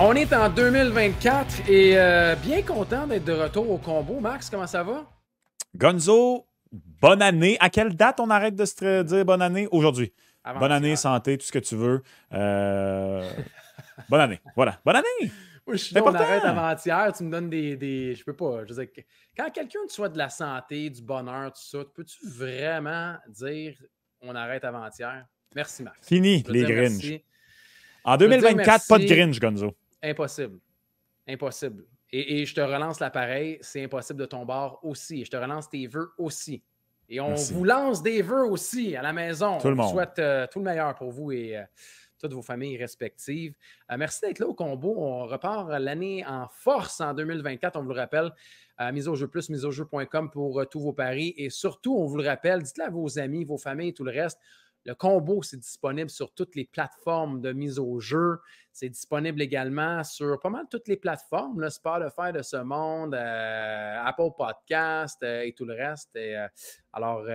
On est en 2024 et euh, bien content d'être de retour au combo. Max, comment ça va? Gonzo, bonne année. À quelle date on arrête de se dire bonne année? Aujourd'hui. Bonne année, santé, tout ce que tu veux. Euh, bonne année. Voilà. Bonne année! je suis on arrête avant-hier, tu me donnes des, Je peux pas. quand quelqu'un te souhaite de la santé, du bonheur, tout ça, peux-tu vraiment dire on arrête avant-hier? Merci, Max. Fini, les gringes. En 2024, pas de gringe, Gonzo. Impossible. Impossible. Et, je te relance l'appareil, c'est impossible de tomber aussi. Et je te relance tes vœux aussi. Et on vous lance des vœux aussi à la maison. Tout le Je vous souhaite euh, tout le meilleur pour vous et euh, toutes vos familles respectives. Euh, merci d'être là au combo. On repart l'année en force en 2024, on vous le rappelle. mise au jeu plus, mise au jeu.com pour tous vos paris. Et surtout, on vous le rappelle, dites-le à vos amis, vos familles, tout le reste. Le combo, c'est disponible sur toutes les plateformes de mise au jeu. C'est disponible également sur pas mal toutes les plateformes, le Spotify de ce monde, euh, Apple Podcast euh, et tout le reste. Euh, alors,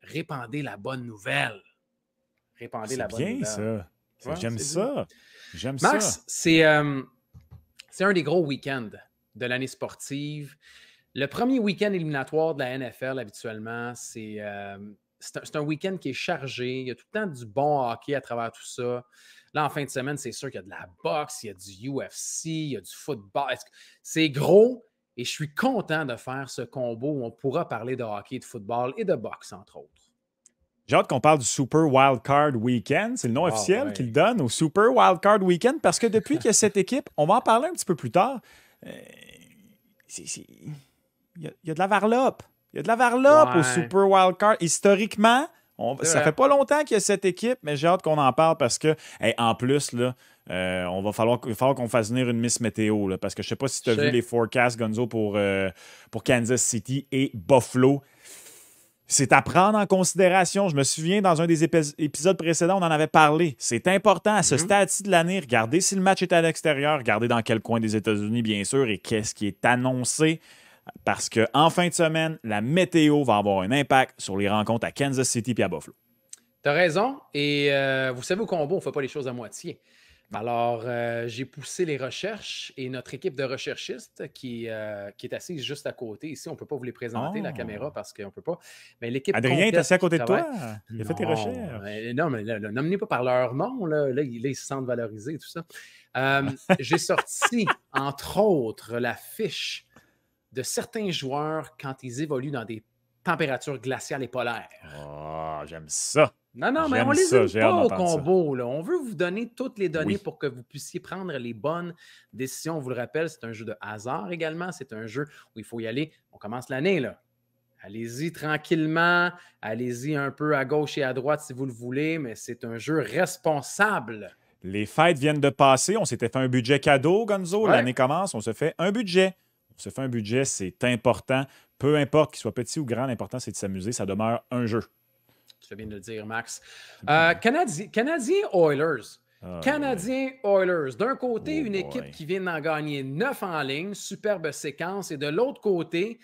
répandez la bonne nouvelle. Répandez la bonne bien, nouvelle. Ça. J'aime ça. J'aime ça. Max, c'est un des gros week-ends de l'année sportive. Le premier week-end éliminatoire de la NFL, habituellement, c'est c'est un, week-end qui est chargé. Il y a tout le temps du bon hockey à travers tout ça. Là, en fin de semaine, c'est sûr qu'il y a de la boxe, il y a du UFC, il y a du football. C'est gros et je suis content de faire ce combo où on pourra parler de hockey, de football et de boxe, entre autres. J'ai hâte qu'on parle du Super Wild Card Weekend. C'est le nom ah officiel qu'il donne au Super Wild Card Weekend parce que depuis qu'il y a cette équipe, on va en parler un petit peu plus tard, euh, il y a de la varlope. Il y a de la varlope au Super Wildcard. Historiquement, ça ça fait pas longtemps qu'il y a cette équipe, mais j'ai hâte qu'on en parle parce que, en plus, là, euh, on va falloir, il va falloir qu'on fasse venir une Miss Météo, là, parce que je sais pas si tu as vu les forecasts, Gonzo, pour, euh, pour Kansas City et Buffalo. C'est à prendre en considération. Je me souviens, dans un des épisodes précédents, on en avait parlé. C'est important à ce mhm. stade-ci de l'année. Regardez si le match est à l'extérieur, regardez dans quel coin des États-Unis, bien sûr, et qu'est-ce qui est annoncé parce qu'en en fin de semaine, la météo va avoir un impact sur les rencontres à Kansas City et à Buffalo. Tu as raison. Et euh, vous savez, au combo, on ne fait pas les choses à moitié. Alors, euh, j'ai poussé les recherches et notre équipe de recherchistes qui, euh, est assise juste à côté. Ici, on ne peut pas vous les présenter, la oh. caméra, parce qu'on ne peut pas. Mais l'équipe. Adrien est assis à côté de toi. Il a fait tes recherches. non, mais n'emmenez pas par leur nom. Là, là, ils se sentent valorisés, tout ça. j'ai sorti, entre autres, la fiche de certains joueurs quand ils évoluent dans des températures glaciales et polaires. Oh, j'aime ça. Non, non, mais on les aime pas au combo. Là. On veut vous donner toutes les données pour que vous puissiez prendre les bonnes décisions. On vous le rappelle, c'est un jeu de hasard également. C'est un jeu où il faut y aller. On commence l'année, là. Allez-y tranquillement, allez-y un peu à gauche et à droite si vous le voulez, mais c'est un jeu responsable. Les fêtes viennent de passer, on s'était fait un budget cadeau, Gonzo. L'année commence, on se fait un budget. On se fait un budget, c'est important. Peu importe qu'il soit petit ou grand, l'important, c'est de s'amuser. Ça demeure un jeu. Tu fais bien de le dire, Max. Euh, Canadien, Oilers. Ah, Canadien Oilers. D'un côté, oh, une équipe qui vient d'en gagner neuf en ligne, superbe séquence. Et de l'autre côté,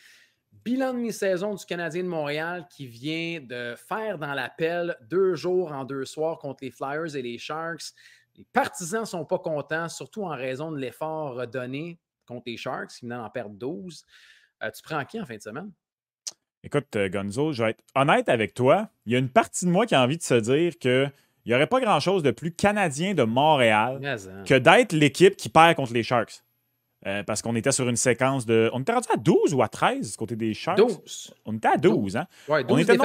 bilan de mi-saison du Canadien de Montréal qui vient de faire dans l'appel deux jours en deux soirs contre les Flyers et les Sharks. Les partisans ne sont pas contents, surtout en raison de l'effort donné contre les Sharks, qui venaient en perdre 12. Euh, tu prends qui en fin de semaine? Écoute, euh, Gonzo, je vais être honnête avec toi. Il y a une partie de moi qui a envie de se dire que il n'y aurait pas grand-chose de plus canadien de Montréal hein. que d'être l'équipe qui perd contre les Sharks. Euh, parce qu'on était sur une séquence de. On était rendu à 12 ou à 13 du côté des Sharks? 12. On était à 12, hein? on était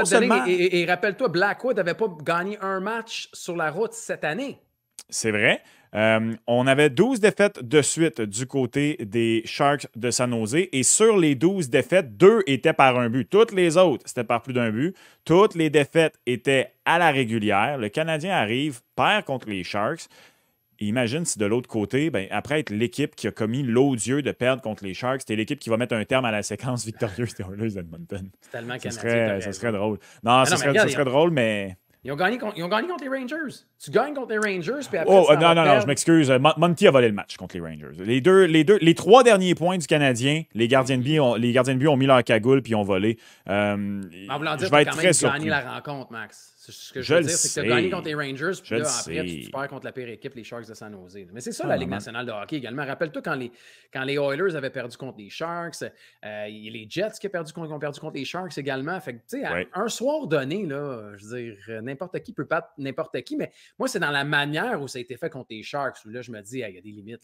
Et, et rappelle-toi, Blackwood n'avait pas gagné un match sur la route cette année. C'est vrai. Euh, on avait 12 défaites de suite du côté des Sharks de San Jose. Et sur les 12 défaites, deux étaient par un but. Toutes les autres, c'était par plus d'un but. Toutes les défaites étaient à la régulière. Le Canadien arrive, perd contre les Sharks. Imagine si de l'autre côté, ben, après être l'équipe qui a commis l'odieux de perdre contre les Sharks, c'était l'équipe qui va mettre un terme à la séquence victorieuse de Oilers C'est tellement canadien. ça serait drôle. Non, ça, ah serait drôle, mais ils ont, gagné contre, les Rangers. Tu gagnes contre les Rangers, puis après. Oh, euh, non, non, non, je m'excuse. Euh, Monty a volé le match contre les Rangers. Les, deux, les, deux, les trois derniers points du Canadien, les gardiens de but ont, les gardiens de but ont mis leur cagoule puis ont volé. Euh, en voulant dire, je vais être très même gagné la rencontre, Max. Ce que je, veux dire, c'est que tu as gagné contre les Rangers, puis là, après, tu, perds contre la pire équipe, les Sharks de San Jose. Mais c'est ça, la Ligue nationale de hockey également. Rappelle-toi quand les, quand les Oilers avaient perdu contre les Sharks, euh, les Jets qui, ont perdu contre, les Sharks également. Fait que, tu sais, un soir donné, là, je veux dire, euh, n'importe qui peut pas, n'importe qui, mais moi, c'est dans la manière où ça a été fait contre les Sharks, où là, je me dis, il y a des limites.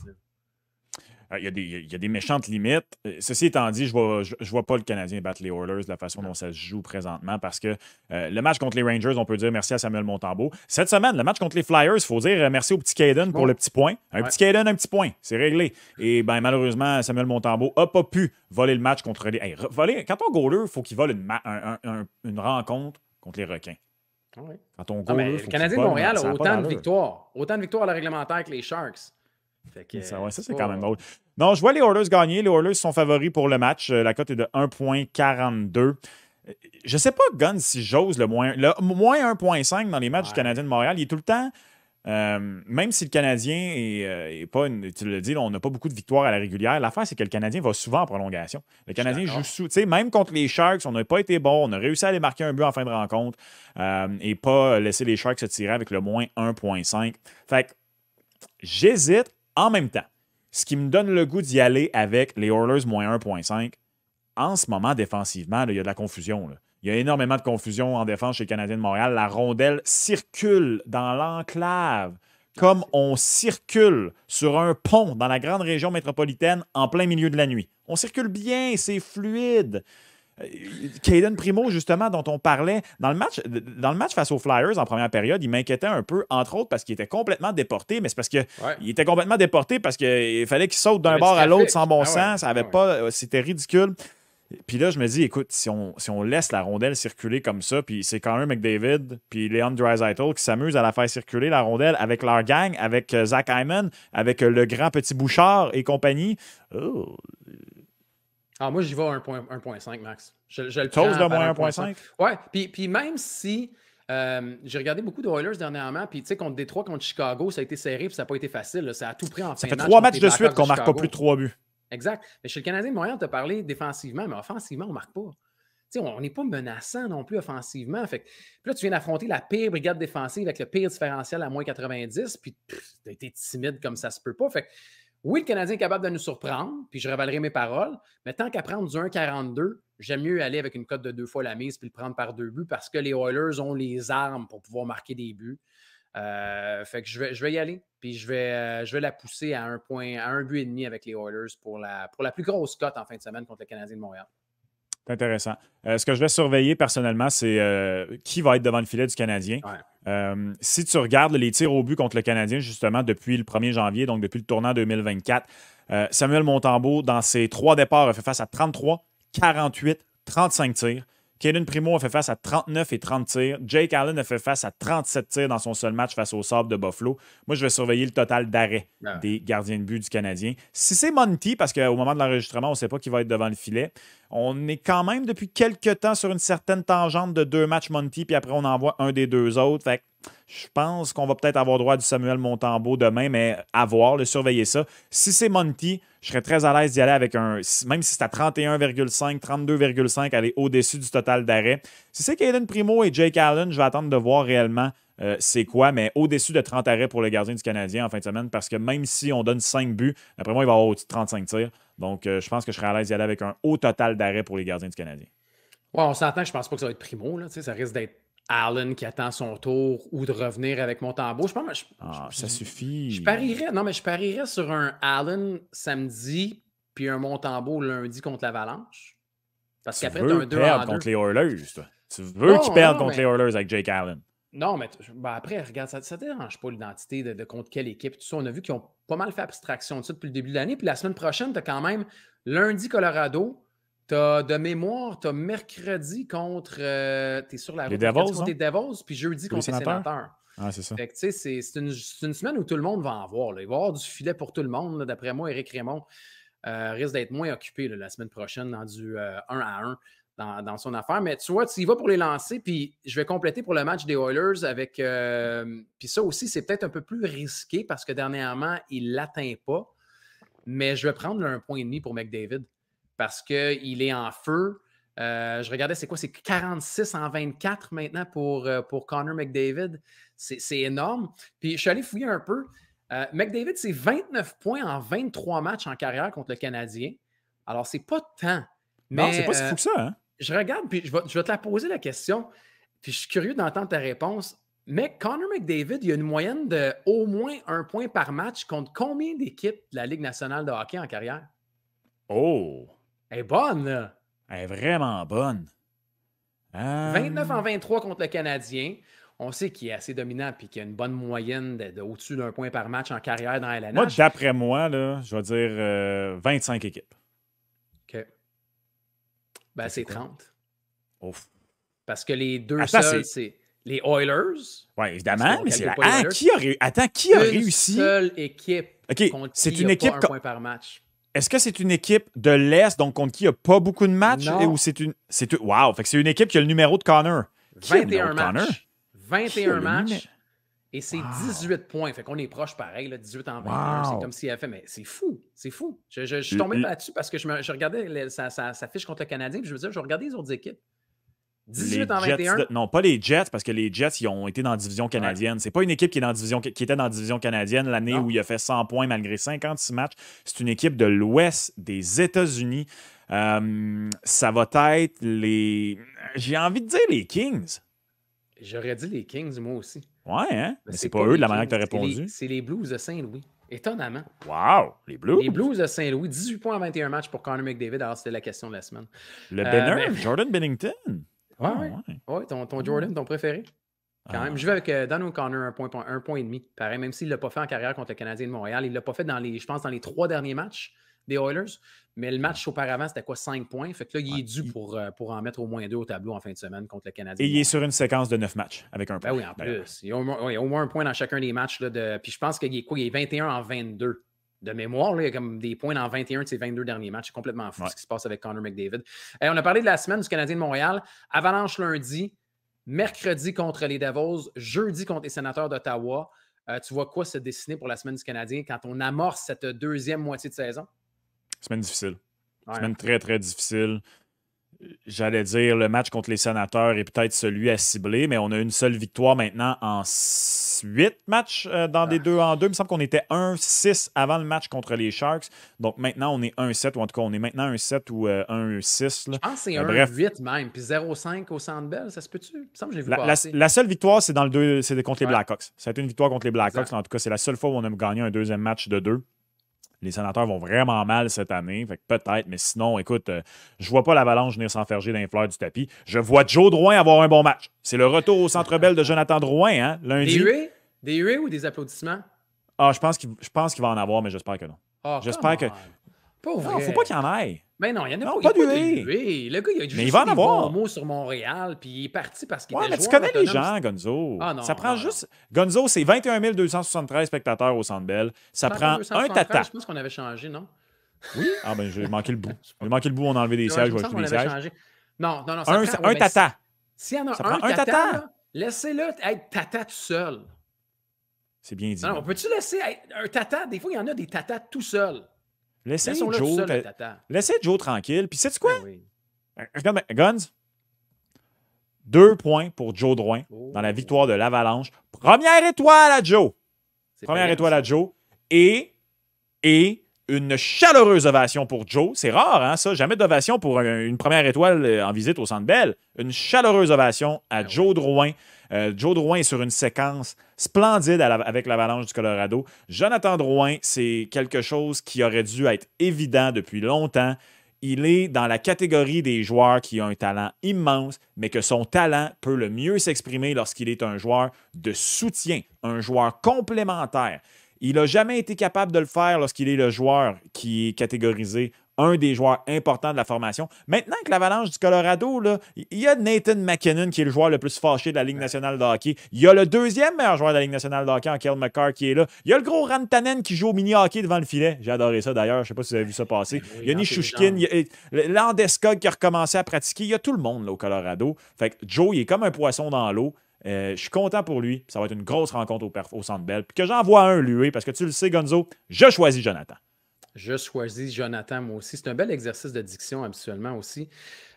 Euh, il y, a des, méchantes limites. Euh, ceci étant dit, je ne vois, je, vois pas le Canadien battre les Oilers de la façon dont ça se joue présentement parce que euh, le match contre les Rangers, on peut dire merci à Samuel Montambeau. Cette semaine, le match contre les Flyers, il faut dire merci au petit Caden pour le petit point. Un petit Caden, un petit point. C'est réglé. Et ben, malheureusement, Samuel Montembeau n'a pas pu voler le match contre les. quand on goaler, il faut qu'il vole une, rencontre contre les requins. Quand on ah, le Canadien de Montréal a autant de victoires. Autant de victoires à la réglementaire que les Sharks ça, c'est quand même drôle. Non, je vois les Oilers gagner. Les Oilers sont favoris pour le match. Euh, la cote est de 1,42. Euh, je sais pas, Gunn, si j'ose le moins. Le moins 1,5 dans les matchs du Canadien de Montréal, il est tout le temps. Euh, même si le Canadien est, pas, une, tu le dis, on n'a pas beaucoup de victoires à la régulière, l'affaire c'est que le Canadien va souvent en prolongation. Le Canadien joue sous, tu sais, même contre les Sharks, on n'a pas été bon, on a réussi à aller marquer un but en fin de rencontre et pas laisser les Sharks se tirer avec le moins 1.5. Fait que j'hésite en même temps, ce qui me donne le goût d'y aller avec les Oilers moins 1.5, en ce moment, défensivement, il y a de la confusion. Il y a énormément de confusion en défense chez les Canadiens de Montréal. La rondelle circule dans l'enclave comme on circule sur un pont dans la grande région métropolitaine en plein milieu de la nuit. On circule bien, c'est fluide. Euh, Caden Primo, justement, dont on parlait dans le match, dans le match face aux Flyers en première période, il m'inquiétait un peu, entre autres, parce qu'il était complètement déporté, mais c'est parce que il était complètement déporté parce qu'il fallait qu'il saute d'un bord à l'autre sans bon ah sens. avait ah pas. Euh, c'était ridicule. Puis là, je me dis, écoute, si on, laisse la rondelle circuler comme ça, puis c'est quand même McDavid, puis Leon Dreisaitl qui s'amuse à la faire circuler, la rondelle, avec leur gang, avec euh, Zach Hyman, avec le grand petit Bouchard et compagnie, oh, ah, moi, j'y vais à 1.5, max. Je, le de moins 1.5? Ouais, puis, même si euh, j'ai regardé beaucoup de Oilers dernièrement, puis tu sais, contre Détroit, contre Chicago, ça a été serré, puis ça n'a pas été facile. Ça a tout pris en ça Ça fait trois matchs de suite qu'on ne marque pas plus de trois buts. Exact. Mais chez le Canadien de Montréal, tu as parlé défensivement, mais offensivement, on ne marque pas. sais, on n'est pas menaçant non plus offensivement. Fait là, tu viens d'affronter la pire brigade défensive avec le pire différentiel à moins 90, puis tu as été timide comme ça se peut pas. Fait que, oui, le Canadien est capable de nous surprendre, puis je révalerai mes paroles, mais tant qu'à prendre du 1,42, j'aime mieux aller avec une cote de deux fois la mise puis le prendre par deux buts parce que les Oilers ont les armes pour pouvoir marquer des buts. Euh, fait que je vais, je vais y aller, puis je vais, euh, je vais la pousser à un point, à un but et demi avec les Oilers pour la, pour la plus grosse cote en fin de semaine contre le Canadien de Montréal. C'est intéressant. Euh, ce que je vais surveiller personnellement, c'est euh, qui va être devant le filet du Canadien. Euh, si tu regardes les tirs au but contre le Canadien, justement, depuis le 1er janvier, donc depuis le tournant 2024, Samuel Montambeau, dans ses trois départs, a fait face à 33, 48, 35 tirs. Kaden Primo a fait face à 39 et 30 tirs. Jake Allen a fait face à 37 tirs dans son seul match face au Sable de Buffalo. Moi, je vais surveiller le total d'arrêt ah. des gardiens de but du Canadien. Si c'est Monty, parce qu'au moment de l'enregistrement, on ne sait pas qui va être devant le filet, on est quand même depuis quelques temps sur une certaine tangente de deux matchs Monty, puis après, on envoie un des deux autres. Fait je pense qu'on va peut-être avoir droit du Samuel Montembeau demain, mais à voir, le surveiller ça. Si c'est Monty, je serais très à l'aise d'y aller avec un. Même si c'est à 31,5, 32,5, aller au-dessus du total d'arrêt. Si c'est Caden Primo et Jake Allen, je vais attendre de voir réellement euh, c'est quoi, mais au-dessus de 30 arrêts pour les gardiens du Canadien en fin de semaine, parce que même si on donne 5 buts, après moi, il va avoir au-dessus de 35 tirs. Donc, euh, je pense que je serais à l'aise d'y aller avec un haut total d'arrêt pour les gardiens du Canadien. Ouais, on s'entend, je pense pas que ça va être primo. ça risque d'être Allen qui attend son tour ou de revenir avec Montembeau. Je pense, ah, ça suffit. Je parierais, non, mais je parierais sur un Allen samedi puis un Montembeau lundi contre l'Avalanche. Parce qu'après, tu veux perdre contre les Oilers, Tu veux qu'ils perdent contre les Oilers avec Jake Allen. Non, mais ben après, regarde, ça ne dérange pas l'identité de, contre quelle équipe. Tout ça, on a vu qu'ils ont pas mal fait abstraction de ça depuis le début de l'année. Puis la semaine prochaine, tu as quand même lundi Colorado, de mémoire, as mercredi contre. Euh, t'es sur la route. Les hein? Devos, puis jeudi contre les Ah, c'est ça. c'est, une, semaine où tout le monde va en voir. Il va y avoir du filet pour tout le monde. D'après moi, Eric Raymond euh, risque d'être moins occupé la semaine prochaine dans du 1 euh, à 1 dans, son affaire. Mais tu vois, tu vas pour les lancer, puis je vais compléter pour le match des Oilers avec. puis ça aussi, c'est peut-être un peu plus risqué parce que dernièrement, il ne l'atteint pas. Mais je vais prendre un point et demi pour McDavid parce qu'il est en feu. Euh, je regardais, c'est quoi? C'est 46 en 24 maintenant pour, euh, pour Connor McDavid. C'est énorme. Puis je suis allé fouiller un peu. Euh, McDavid, c'est 29 points en 23 matchs en carrière contre le Canadien. Alors, c'est pas tant. Mais, non, c'est pas si fou que ça. Hein? Je regarde, puis je vais, je vais te la poser la question. Puis je suis curieux d'entendre ta réponse. Mais Connor McDavid, il a une moyenne de au moins un point par match contre combien d'équipes de la Ligue nationale de hockey en carrière? Oh! Elle est bonne, Elle est vraiment bonne. 29 euh, en 23 contre le Canadien. On sait qu'il est assez dominant et qu'il a une bonne moyenne de, au-dessus d'un point par match en carrière dans la Moi, d'après moi, je vais dire 25 euh, équipes. OK. Ben, c'est 30. Parce que les deux seuls, c'est les Oilers. Oui, évidemment, mais c'est ah, qui Attends, qui a réussi? Une seule équipe. OK, c'est une équipe. Un point par match. Est-ce que c'est une équipe de l'Est, donc contre qui il n'y a pas beaucoup de matchs? Et où c'est une. C'est Wow! Fait c'est une équipe qui a le numéro de Connor. 21 matchs. 21 matchs. Et c'est 18 points. Fait qu'on est proche pareil, là, 18 en 21. C'est comme s'il avait fait. Mais c'est fou. C'est fou. Je, suis tombé là-dessus parce que je, regardais ça sa, fiche contre le Canadien. Puis je me disais, je regardais les autres équipes. 18 en 21. non, pas les Jets, parce que les Jets, ils ont été dans la division canadienne. C'est pas une équipe qui, est dans était dans la division canadienne l'année où il a fait 100 points malgré 56 matchs. C'est une équipe de l'Ouest des États-Unis. Euh, ça va être les. J'ai envie de dire les Kings. J'aurais dit les Kings, moi aussi. Ouais, hein? Mais, c'est pas, eux de la manière que tu as répondu. C'est les, Blues de Saint-Louis. Étonnamment. Wow! Les Blues? Les Blues de Saint-Louis. 18 points en 21 matchs pour Connor McDavid. Alors, ah, c'était la question de la semaine. Le Benner, euh, Jordan Bennington. Ah ah ouais, ton, Jordan, ton préféré. Quand ah. même, je vais avec euh, Don O'Connor, un point, point et demi. Pareil, même s'il ne l'a pas fait en carrière contre le Canadien de Montréal, il ne l'a pas fait dans les, je pense, dans les trois derniers matchs des Oilers. Mais le match auparavant, c'était quoi 5 points? Fait que là, il est dû pour, euh, pour en mettre au moins deux au tableau en fin de semaine contre le Canadien. Et il est sur une séquence de neuf matchs avec un point. Ben oui, en plus. Il y, a au moins, un point dans chacun des matchs. Là, Puis je pense qu'il est quoi? Il est 21 en 22 de mémoire. il y a comme des points dans 21 de ses 22 derniers matchs. C'est complètement fou ce qui se passe avec Connor McDavid. Et on a parlé de la semaine du Canadien de Montréal. Avalanche lundi, mercredi contre les Devils, jeudi contre les Sénateurs d'Ottawa. Euh, tu vois quoi se dessiner pour la semaine du Canadien quand on amorce cette deuxième moitié de saison? Semaine difficile. Semaine hein? très, très difficile j'allais dire, le match contre les sénateurs est peut-être celui à cibler, mais on a une seule victoire maintenant en 8 matchs euh, dans des ah. deux en deux. Il me semble qu'on était 1-6 avant le match contre les Sharks. Donc maintenant, on est 1-7, ou en tout cas, on est maintenant 1-7 ou 1-6. Euh, Je pense que c'est 1-8 euh, même, puis 0-5 au Centre belle ça se peut-tu? vu la, seule victoire, c'est dans le c'est contre les Blackhawks. Ça a été une victoire contre les Blackhawks. En tout cas, c'est la seule fois où on a gagné un deuxième match de deux. Les sénateurs vont vraiment mal cette année. Fait peut-être, mais sinon, écoute, je euh, je vois pas l'avalanche venir s'enferger d'un fleur du tapis. Je vois Joe Drouin avoir un bon match. C'est le retour au centre belle de Jonathan Drouin, hein, lundi. Des huées? Des ou des applaudissements? Ah, je pense qu'il va en avoir, mais j'espère que non. Ah, j'espère que. Pas Non, faut pas qu'il y en ait. Mais ben non, il n'y en a pas, pas, pas Le gars, il a juste mais il va en avoir. mot sur Montréal, puis il est parti parce qu'il ouais, était mais tu connais les gens, Gonzo. Ah ça prend juste... Gonzo, c'est 21 273 spectateurs au Centre Bell. Ça prend un tata. Je pense qu'on avait changé, non? Oui? Ah ben, j'ai manqué le bout. J'ai manqué le bout, on a enlevé des sièges, je vois les sièges. Changé. Non, non, non, un, Un tata. y en a un, tata, laissez-le être tata tout seul. C'est bien dit. Non, on tu laisser un tata? Des fois, il y en a des tatas tout seul. Laissez Joe, laissez Joe tranquille. Puis, sais-tu quoi? Ben euh, Guns, deux points pour Joe Drouin dans la oh. victoire de l'Avalanche. Première étoile à Joe. Première étoile à Joe. Et, et une chaleureuse ovation pour Joe. C'est rare, hein, ça? Jamais d'ovation pour une première étoile euh, en visite au Centre Bell. Une chaleureuse ovation à ben Joe Drouin. Euh, Joe Drouin est sur une séquence splendide avec l'Avalanche du Colorado. Jonathan Drouin, c'est quelque chose qui aurait dû être évident depuis longtemps. Il est dans la catégorie des joueurs qui ont un talent immense, mais que son talent peut le mieux s'exprimer lorsqu'il est un joueur de soutien, un joueur complémentaire. Il n'a jamais été capable de le faire lorsqu'il est le joueur qui est catégorisé un des joueurs importants de la formation. Maintenant que l'Avalanche du Colorado, il y a Nathan McKinnon qui est le joueur le plus fâché de la Ligue nationale de hockey. Il y a le deuxième meilleur joueur de la Ligue nationale de hockey Kyle qui est là. Il y a le gros Rantanen qui joue au mini-hockey devant le filet. J'ai adoré ça d'ailleurs. Je sais pas si vous avez vu ça passer. Ben il y a Nishushkin, Landeskog qui a recommencé à pratiquer. Il y a tout le monde là, au Colorado. Fait que Joe, il est comme un poisson dans l'eau. Euh, je suis content pour lui. Ça va être une grosse rencontre au, Centre Bell. Puis que j'envoie un lui parce que tu le sais, Gonzo, je choisis Jonathan. Je choisis Jonathan, moi aussi. C'est un bel exercice de diction habituellement aussi,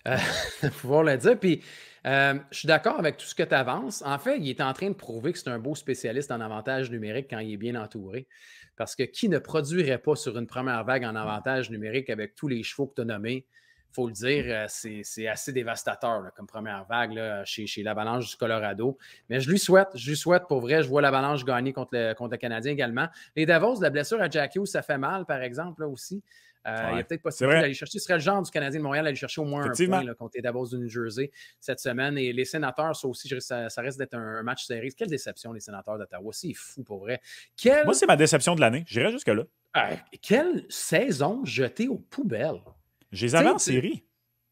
euh, pouvoir le dire. Puis, euh, je suis d'accord avec tout ce que tu avances. En fait, il est en train de prouver que c'est un beau spécialiste en avantage numérique quand il est bien entouré. Parce que qui ne produirait pas sur une première vague en avantage numérique avec tous les chevaux que tu as nommés, faut le dire, euh, c'est assez dévastateur comme première vague chez, chez l'Avalanche du Colorado. Mais je lui souhaite, je lui souhaite pour vrai. Je vois l'Avalanche gagner contre le, contre Canadien également. Les Davos, la blessure à jackie où ça fait mal, par exemple, là aussi. Euh, il y a peut-être possible d'aller chercher. Ce serait le genre du Canadien de Montréal d'aller chercher au moins un point contre les Davos du New Jersey cette semaine. Et les sénateurs, ça aussi, ça, reste d'être un, match sérieux. Quelle déception, les sénateurs d'Ottawa. C'est fou pour vrai. Moi, c'est ma déception de l'année. J'irai jusque-là. Ah, quelle saison jetée aux poubelles. J'ai les en série.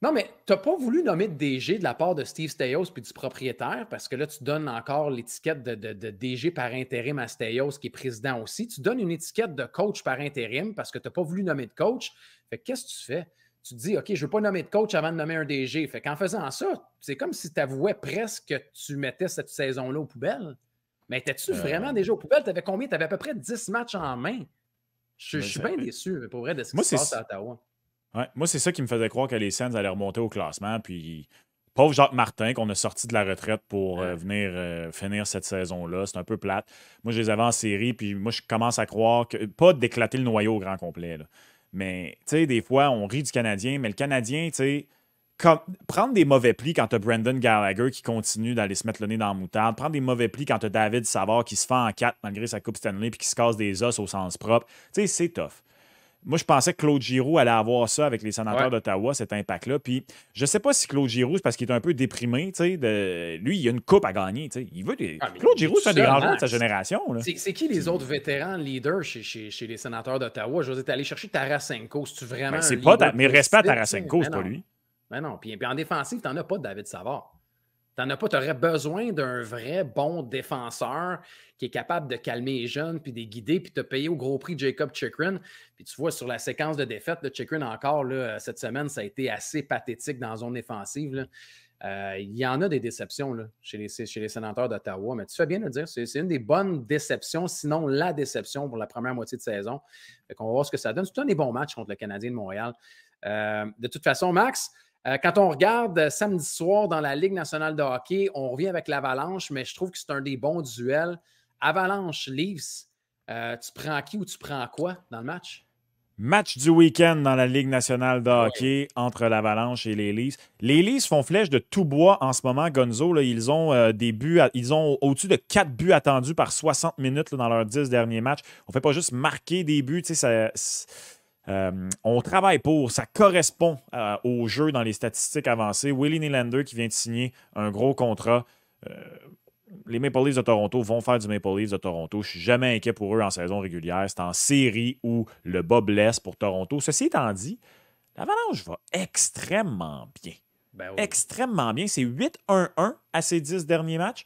Non, mais tu n'as pas voulu nommer de DG de la part de Steve Steyos puis du propriétaire parce que là, tu donnes encore l'étiquette de, DG par intérim à Steyos qui est président aussi. Tu donnes une étiquette de coach par intérim parce que tu n'as pas voulu nommer de coach. Fait qu'est-ce que tu fais? Tu te dis, OK, je ne veux pas nommer de coach avant de nommer un DG. Fait qu'en faisant ça, c'est comme si tu avouais presque que tu mettais cette saison-là aux poubelles. Mais étais-tu euh. vraiment déjà aux poubelles? Tu avais combien? Tu avais à peu près 10 matchs en main. Je, suis bien déçu, mais pour vrai, de ce qui se passe à Ottawa. Moi, c'est ça qui me faisait croire que les Sens allaient remonter au classement. Puis, pauvre Jacques Martin, qu'on a sorti de la retraite pour euh, venir euh, finir cette saison-là. C'est un peu plate. Moi, je les avais en série. Puis, moi, je commence à croire que. Pas d'éclater le noyau au grand complet. Mais, tu sais, des fois, on rit du Canadien. Mais le Canadien, tu sais. Comme, prendre des mauvais plis quand t'as Brandon Gallagher qui continue d'aller se mettre le nez dans la moutarde, prendre des mauvais plis quand t'as David Savard qui se fait en quatre malgré sa Coupe Stanley puis qui se casse des os au sens propre, tu sais, c'est tough. Moi, je pensais que Claude Giroux allait avoir ça avec les sénateurs d'Ottawa, cet impact-là. Puis, je sais pas si Claude Giroux, c'est parce qu'il est un peu déprimé, tu sais, lui, il a une coupe à gagner, tu sais. Il veut des... Ah, Claude Giroux, c'est un des grands joueurs de sa génération. C'est qui les autres vétérans leaders chez, les sénateurs d'Ottawa? Je veux dire, allé chercher Tarasenko, si tu vraiment. Ben, c'est pas Mais respect à Tarasenko, c'est ben pas lui. Mais ben non, puis, puis en défensive, n'en as pas de David Savard. T'en as pas, tu aurais besoin d'un vrai bon défenseur qui est capable de calmer les jeunes, puis de les guider, puis de payer au gros prix Jacob Chikrin. Puis tu vois, sur la séquence de défaite de Chikrin encore, là, euh, cette semaine, ça a été assez pathétique dans la zone défensive. Euh, il y en a des déceptions chez, les, chez, les, sénateurs d'Ottawa, mais tu fais bien de le dire, c'est une des bonnes déceptions, sinon la déception pour la première moitié de saison. On va voir ce que ça donne. C'est un des bons matchs contre le Canadien de Montréal. Euh, de toute façon, Max, euh, quand on regarde euh, samedi soir dans la Ligue nationale de hockey, on revient avec l'Avalanche, mais je trouve que c'est un des bons duels. Avalanche-Leafs, euh, tu prends qui ou tu prends quoi dans le match? Match du week-end dans la Ligue nationale de hockey entre l'Avalanche et les Leafs. Les Leafs font flèche de tout bois en ce moment, Gonzo. ils ont des buts, ils ont au-dessus de quatre buts attendus par 60 minutes dans leurs 10 derniers matchs. On ne fait pas juste marquer des buts, tu sais, ça euh, on travaille pour, ça correspond euh, au jeu dans les statistiques avancées. Willie Nylander qui vient de signer un gros contrat. Euh, les Maple Leafs de Toronto vont faire du Maple Leafs de Toronto. Je suis jamais inquiet pour eux en saison régulière. C'est en série où le Bob blesse pour Toronto. Ceci étant dit, l'Avalanche va extrêmement bien. Ben extrêmement bien. C'est 8-1-1 à ses 10 derniers matchs.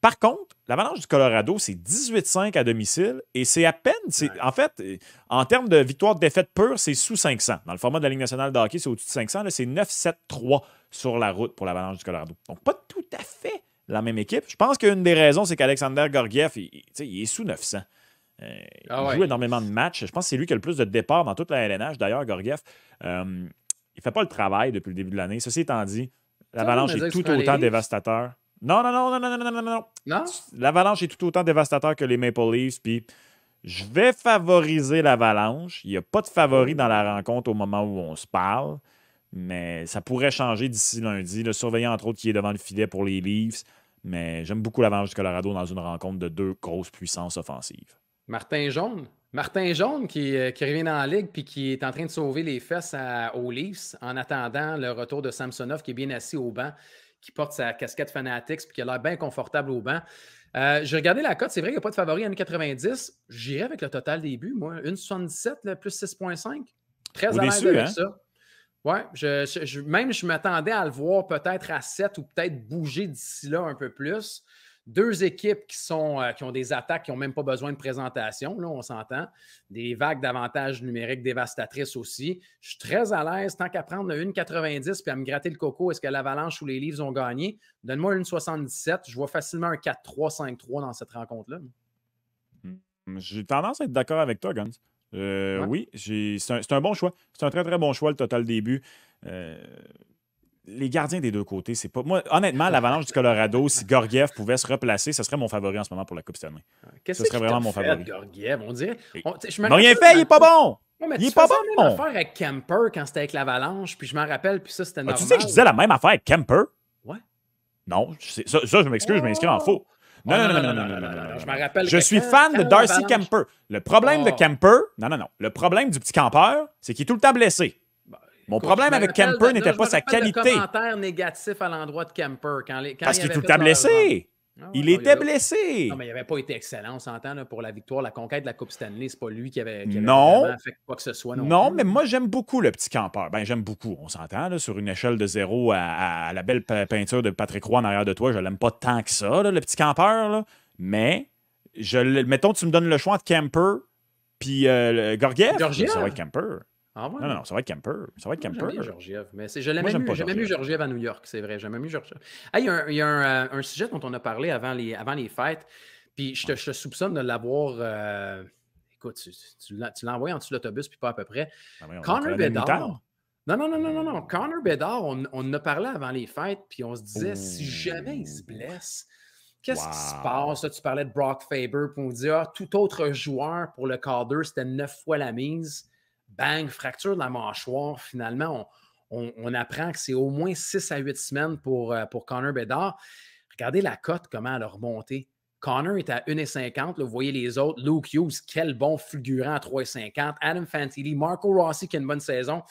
Par contre, L'Avalanche du Colorado, c'est 18-5 à domicile et c'est à peine. En fait, en termes de victoire-défaite pure, c'est sous 500. Dans le format de la Ligue nationale de hockey, c'est au-dessus de 500. Là, c'est 9-7-3 sur la route pour l'Avalanche du Colorado. Donc, pas tout à fait la même équipe. Je pense qu'une des raisons, c'est qu'Alexander Gorgiev, il, est sous 900. Euh, il ah joue énormément de matchs. Je pense que c'est lui qui a le plus de départ dans toute la LNH. D'ailleurs, Gorgiev, euh, il ne fait pas le travail depuis le début de l'année. Ceci étant dit, l'avalanche est tout autant dévastateur non, non, non, non, non, non, non, non, non. L'avalanche est tout autant dévastateur que les Maple Leafs. Puis je vais favoriser l'avalanche. Il n'y a pas de favori dans la rencontre au moment où on se parle. Mais ça pourrait changer d'ici lundi. Le surveillant, entre autres, qui est devant le filet pour les Leafs. Mais j'aime beaucoup l'avalanche du Colorado dans une rencontre de deux grosses puissances offensives. Martin Jaune. Martin Jaune qui, euh, qui revient dans la ligue puis qui est en train de sauver les fesses aux Leafs en attendant le retour de Samsonov qui est bien assis au banc qui porte sa casquette Fanatics et qui a l'air bien confortable au banc. Euh, j'ai regardé la cote, c'est vrai qu'il n'y a pas de favori à 90. J'irai avec le total des buts, moi. 1,77 plus 6,5. Très à l'aise avec ça. Oui, même je m'attendais à le voir peut-être à 7 ou peut-être bouger d'ici là un peu plus. Deux équipes qui, sont, euh, qui ont des attaques qui n'ont même pas besoin de présentation, là, on s'entend. Des vagues d'avantages numériques dévastatrices aussi. Je suis très à l'aise, tant qu'à prendre une 1,90 puis à me gratter le coco, est-ce que l'Avalanche ou les livres ont gagné? Donne-moi une 77, Je vois facilement un 4-3, 5-3 dans cette rencontre-là. Hmm, j'ai tendance à être d'accord avec toi, Guns. Euh, oui, c'est un, bon choix. C'est un très, très bon choix, le total début les gardiens des deux côtés, c'est pas. Moi, honnêtement, l'Avalanche du Colorado, si Gorgiev pouvait se replacer, ce serait mon favori en ce moment pour la Coupe Stanley. Qu'est-ce serait que vraiment mon fait, favori. Gorgiev, on dirait. On, je rien fait, il est pas bon! il est pas bon! J'ai même affaire avec Kemper quand c'était avec l'Avalanche, puis je m'en rappelle, puis ça, c'était normal. tu sais que je disais la même affaire avec Kemper? Ouais. Non, ça, ça, je m'excuse, je m'inscris en faux. Non, non, non, non, non, non, non, Je me rappelle. Je suis fan de Darcy Kemper. Le problème de Kemper, non, non, non. Le problème du petit campeur, c'est qu'il est tout le temps blessé. Mon problème avec Kemper n'était pas sa qualité. commentaire négatif à l'endroit de Kemper. Parce qu'il est tout le blessé. Ah il était blessé. Non, mais il n'avait pas été excellent, on s'entend, pour la victoire, la conquête de la Coupe Stanley. C'est pas lui qui avait, non. fait que ce soit. Non, mais moi, j'aime beaucoup le petit Kemper. Ben, j'aime beaucoup, on s'entend, sur une échelle de zéro à, la belle peinture de Patrick Roy en arrière de toi. Je l'aime pas tant que ça, le petit Kemper. Mais, je, mettons, tu me donnes le choix entre Camper puis euh, Gorgiev. Ça va ah Non, non, ça va être Kemper. Ça va être Kemper. J'aime Georgiev, mais je l'ai même eu, jamais vu Georgiev à New York, c'est vrai. J'ai jamais Georgiev. Ah, il y a, un, il y a euh, un, sujet dont on a parlé avant les, avant les fêtes, puis je te, soupçonne de l'avoir. Euh, écoute, tu, l'as envoyé en dessous de l'autobus, puis pas à peu près. Ah Conor Connor Bedard. Non, non, non, non, non, non. Oh. Connor Bedard, on, on en a parlé avant les fêtes, puis on se disait, si jamais il se oh. blesse, Qu'est-ce qui se passe? tu parlais de Brock Faber, puis on dit ah, tout autre joueur pour le quart c'était neuf fois la mise bang, fracture de la mâchoire, finalement, on, apprend que c'est au moins 6 à 8 semaines pour, euh, pour Connor Bedard. Regardez la cote, comment elle a remonté. Connor est à 1,50. Vous voyez les autres. Luke Hughes, quel bon fulgurant à 3,50. Adam Fantilli, Marco Rossi qui a une bonne saison.